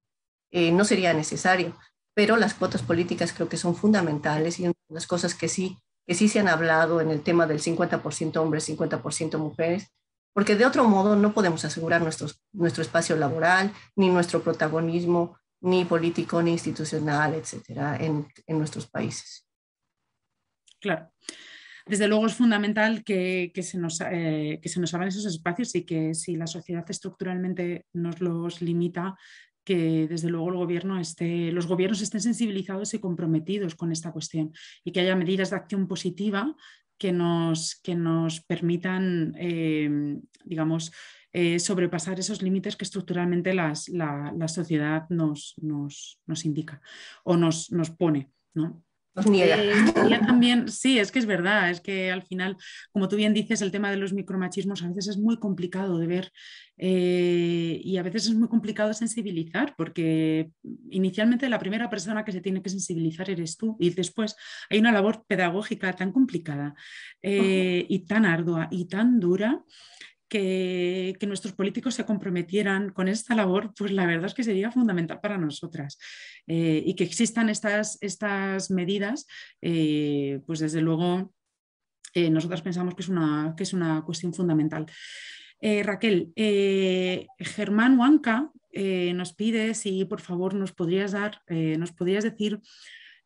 eh, no sería necesario. Pero las cuotas políticas creo que son fundamentales y una las cosas que sí que sí se han hablado en el tema del 50% hombres, 50% mujeres, porque de otro modo no podemos asegurar nuestro nuestro espacio laboral, ni nuestro protagonismo, ni político, ni institucional, etcétera, en, en nuestros países. Claro. Desde luego es fundamental que, que se nos, eh, que se nos abran esos espacios y que si la sociedad estructuralmente nos los limita, que desde luego el gobierno esté, los gobiernos estén sensibilizados y comprometidos con esta cuestión y que haya medidas de acción positiva que nos, que nos permitan, em, digamos, eh, sobrepasar esos límites que estructuralmente las, la, sociedad nos, nos, indica o nos, nos pone. ¿no? Eh, también, sí, es que es verdad, es que al final, como tú bien dices, el tema de los micromachismos a veces es muy complicado de ver eh, y a veces es muy complicado sensibilizar, porque inicialmente la primera persona que se tiene que sensibilizar eres tú y después hay una labor pedagógica tan complicada eh, y tan ardua y tan dura que, nuestros políticos se comprometieran con esta labor, pues la verdad es que sería fundamental para nosotras. Eh, y que existan estas, estas medidas, eh, pues desde luego nosotros eh, nosotras pensamos que es una, que es una cuestión fundamental. Raquel, Germán Huanca nos pide si por favor nos podrías dar, nos podrías decir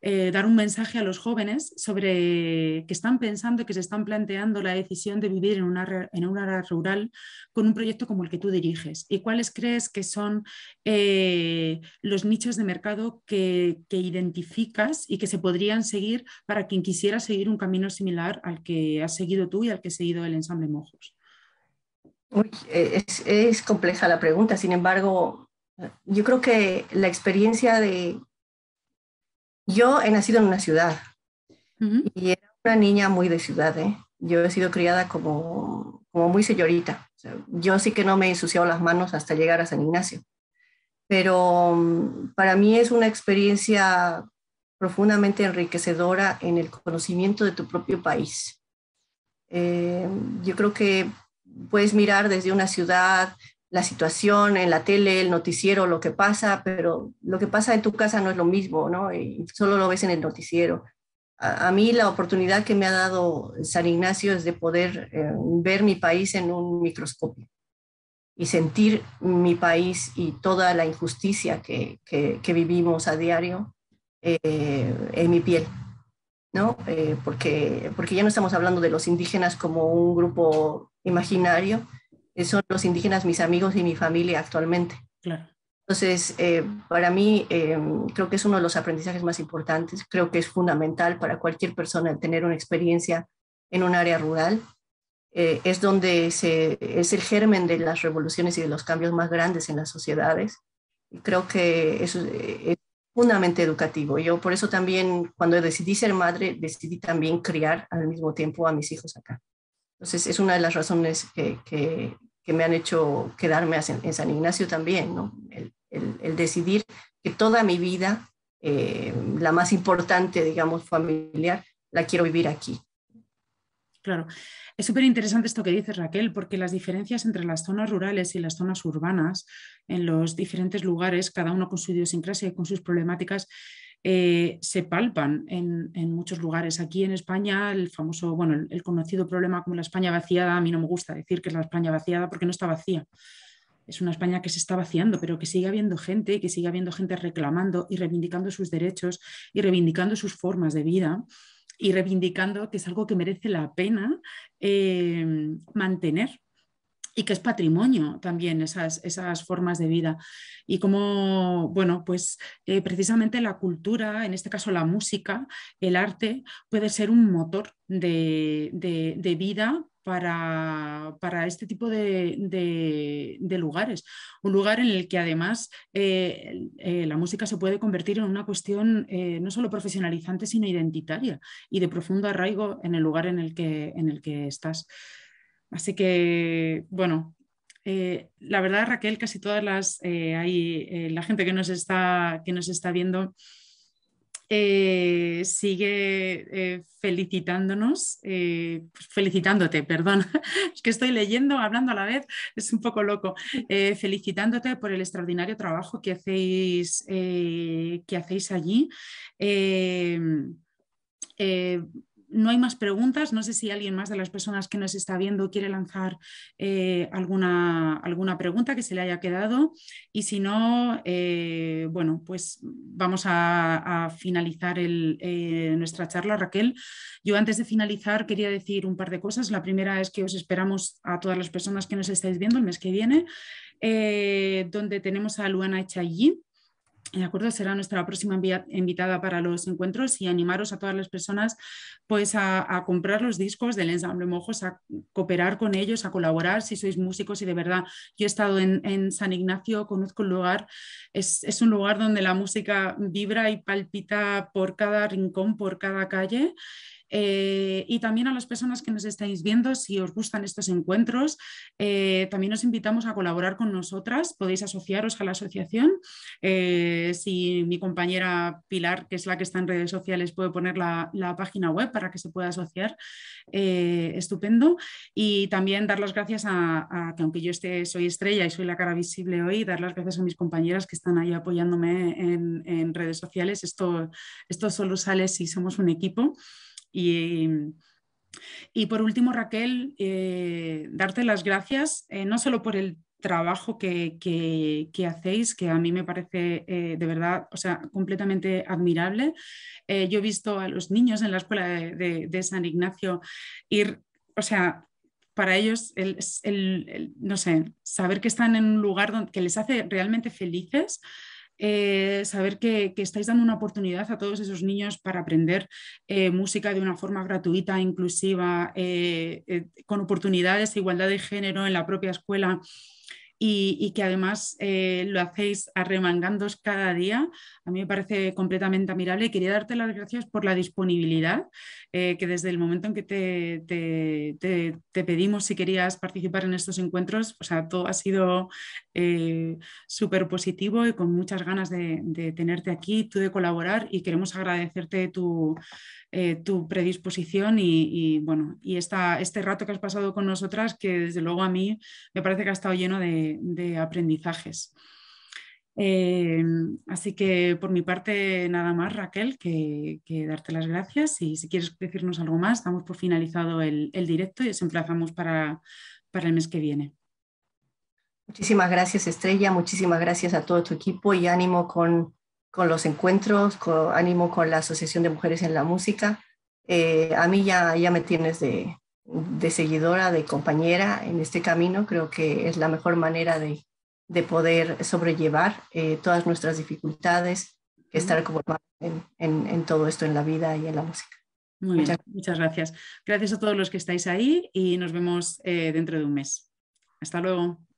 eh, dar un mensaje a los jóvenes sobre que están pensando, que se están planteando la decisión de vivir en una, en área rural con un proyecto como el que tú diriges? ¿Y cuáles crees que son eh, los nichos de mercado que, identificas y que se podrían seguir para quien quisiera seguir un camino similar al que has seguido tú y al que ha seguido el ensamble Mojos? E, es, compleja la pregunta, sin embargo, yo creo que la experiencia de, yo he nacido en una ciudad y era una niña muy de ciudad. ¿eh? Yo he sido criada como, como muy señorita. yo sí que no me he ensuciado las manos hasta llegar a San Ignacio. Pero mm, para mí es una experiencia profundamente enriquecedora en el conocimiento de tu propio país. Eh, yo creo que puedes mirar desde una ciudad, la situación en la tele, el noticiero, lo que pasa, pero lo que pasa en tu casa no es lo mismo, ¿no? Y solo lo ves en el noticiero. A, mí la oportunidad que me ha dado San Ignacio es de poder eh, ver mi país en un microscopio y sentir mi país y toda la injusticia que, que, vivimos a diario eh, en mi piel. ¿no? Eh, porque, porque ya no estamos hablando de los indígenas como un grupo imaginario, son los indígenas mis amigos y mi familia actualmente. Claro. Entonces, eh, para mí eh, creo que es uno de los aprendizajes más importantes, creo que es fundamental para cualquier persona tener una experiencia en un área rural. Eh, es donde se, es el germen de las revoluciones y de los cambios más grandes en las sociedades. Y creo que es fundamentalmente educativo. Yo por eso también, cuando decidí ser madre, decidí también criar al mismo tiempo a mis hijos acá. Entonces, es una de las razones que, me han hecho quedarme en San Ignacio también, el, decidir que toda mi vida, eh, la más importante, digamos, familiar, la quiero vivir aquí. Claro. Es súper interesante esto que dices, Raquel, porque las diferencias entre las zonas rurales y las zonas urbanas, en los diferentes lugares, cada uno con su idiosincrasia y con sus problemáticas, eh, se palpan en, muchos lugares. Aquí en España, el famoso, bueno, el, conocido problema como la España vaciada, a mí no me gusta decir que es la España vaciada porque no está vacía. Es una España que se está vaciando, pero que sigue habiendo gente, que sigue habiendo gente reclamando y reivindicando sus derechos y reivindicando sus formas de vida y reivindicando que es algo que merece la pena eh, mantener y que es patrimonio también esas, esas formas de vida. Y cómo, bueno, pues eh, precisamente la cultura, en este caso la música, el arte, puede ser un motor de, de, vida para, para, este tipo de, de, lugares. Un lugar en el que además eh, eh, la música se puede convertir en una cuestión no solo profesionalizante, sino identitaria y de profundo arraigo en el lugar en el que, en el que estás. Así que, bueno, eh, la verdad, Raquel, casi todas las, eh, ahí eh, la gente que nos está, que nos está viendo sigue felicitándonos, pues felicitándote, perdón, es que estoy leyendo, hablando a la vez, es un poco loco, felicitándote por el extraordinario trabajo que hacéis, que hacéis allí no hay más preguntas. No sé si alguien más de las personas que nos está viendo quiere lanzar eh, alguna, alguna pregunta que se le haya quedado. Y si no, eh, bueno, pues vamos a, finalizar eh, nuestra charla, Raquel. Yo antes de finalizar quería decir un par de cosas. La primera es que os esperamos a todas las personas que nos estáis viendo el mes que viene, donde tenemos a Luana Echayí acuerdo, será nuestra próxima invitada para los encuentros y animaros a todas las personas pues a, comprar los discos del ensamble Mojos, a cooperar con ellos, a colaborar si sois músicos y de verdad yo he estado en, San Ignacio, conozco el lugar, es, es, un lugar donde la música vibra y palpita por cada rincón, por cada calle eh, y también a las personas que nos estáis viendo, si os gustan estos encuentros, eh, también os invitamos a colaborar con nosotras. Podéis asociaros a la asociación. Eh, si mi compañera Pilar, que es la que está en redes sociales, puede poner la, página web para que se pueda asociar, estupendo. Y también dar las gracias a, que aunque yo soy estrella y soy la cara visible hoy, dar las gracias a mis compañeras que están ahí apoyándome en, redes sociales. Esto, esto solo sale si somos un equipo. Y, por último, Raquel, eh, darte las gracias, eh, no solo por el trabajo que, hacéis, que a mí me parece eh, de verdad, o sea, completamente admirable. yo he visto a los niños en la escuela de, San Ignacio ir, o sea, para ellos, no sé, saber que están en un lugar que les hace realmente felices, eh, saber que, estáis dando una oportunidad a todos esos niños para aprender eh, música de una forma gratuita, inclusiva, eh, con oportunidades, igualdad de género en la propia escuela y, que además eh, lo hacéis arremangándos cada día. A mí me parece completamente admirable quería darte las gracias por la disponibilidad eh, que desde el momento en que te, pedimos si querías participar en estos encuentros, o sea, todo ha sido eh, súper positivo y con muchas ganas de, de tenerte aquí, tú de colaborar y queremos agradecerte tu eh, tu predisposición y, bueno, y este rato que has pasado con nosotras, que desde luego a mí me parece que ha estado lleno de, aprendizajes. Eh, así que por mi parte, nada más, Raquel, que, darte las gracias. Y si quieres decirnos algo más, damos por finalizado el, directo y os emplazamos para, para el mes que viene. Muchísimas gracias, Estrella. Muchísimas gracias a todo tu equipo y ánimo con con los encuentros, con, ánimo con la Asociación de Mujeres en la Música. Eh, a mí ya, ya me tienes de, de, seguidora, de compañera en este camino. Creo que es la mejor manera de, de poder sobrellevar eh, todas nuestras dificultades, estar como en, en, todo esto en la vida y en la música. muchas, gracias. Gracias a todos los que estáis ahí y nos vemos eh, dentro de un mes. Hasta luego.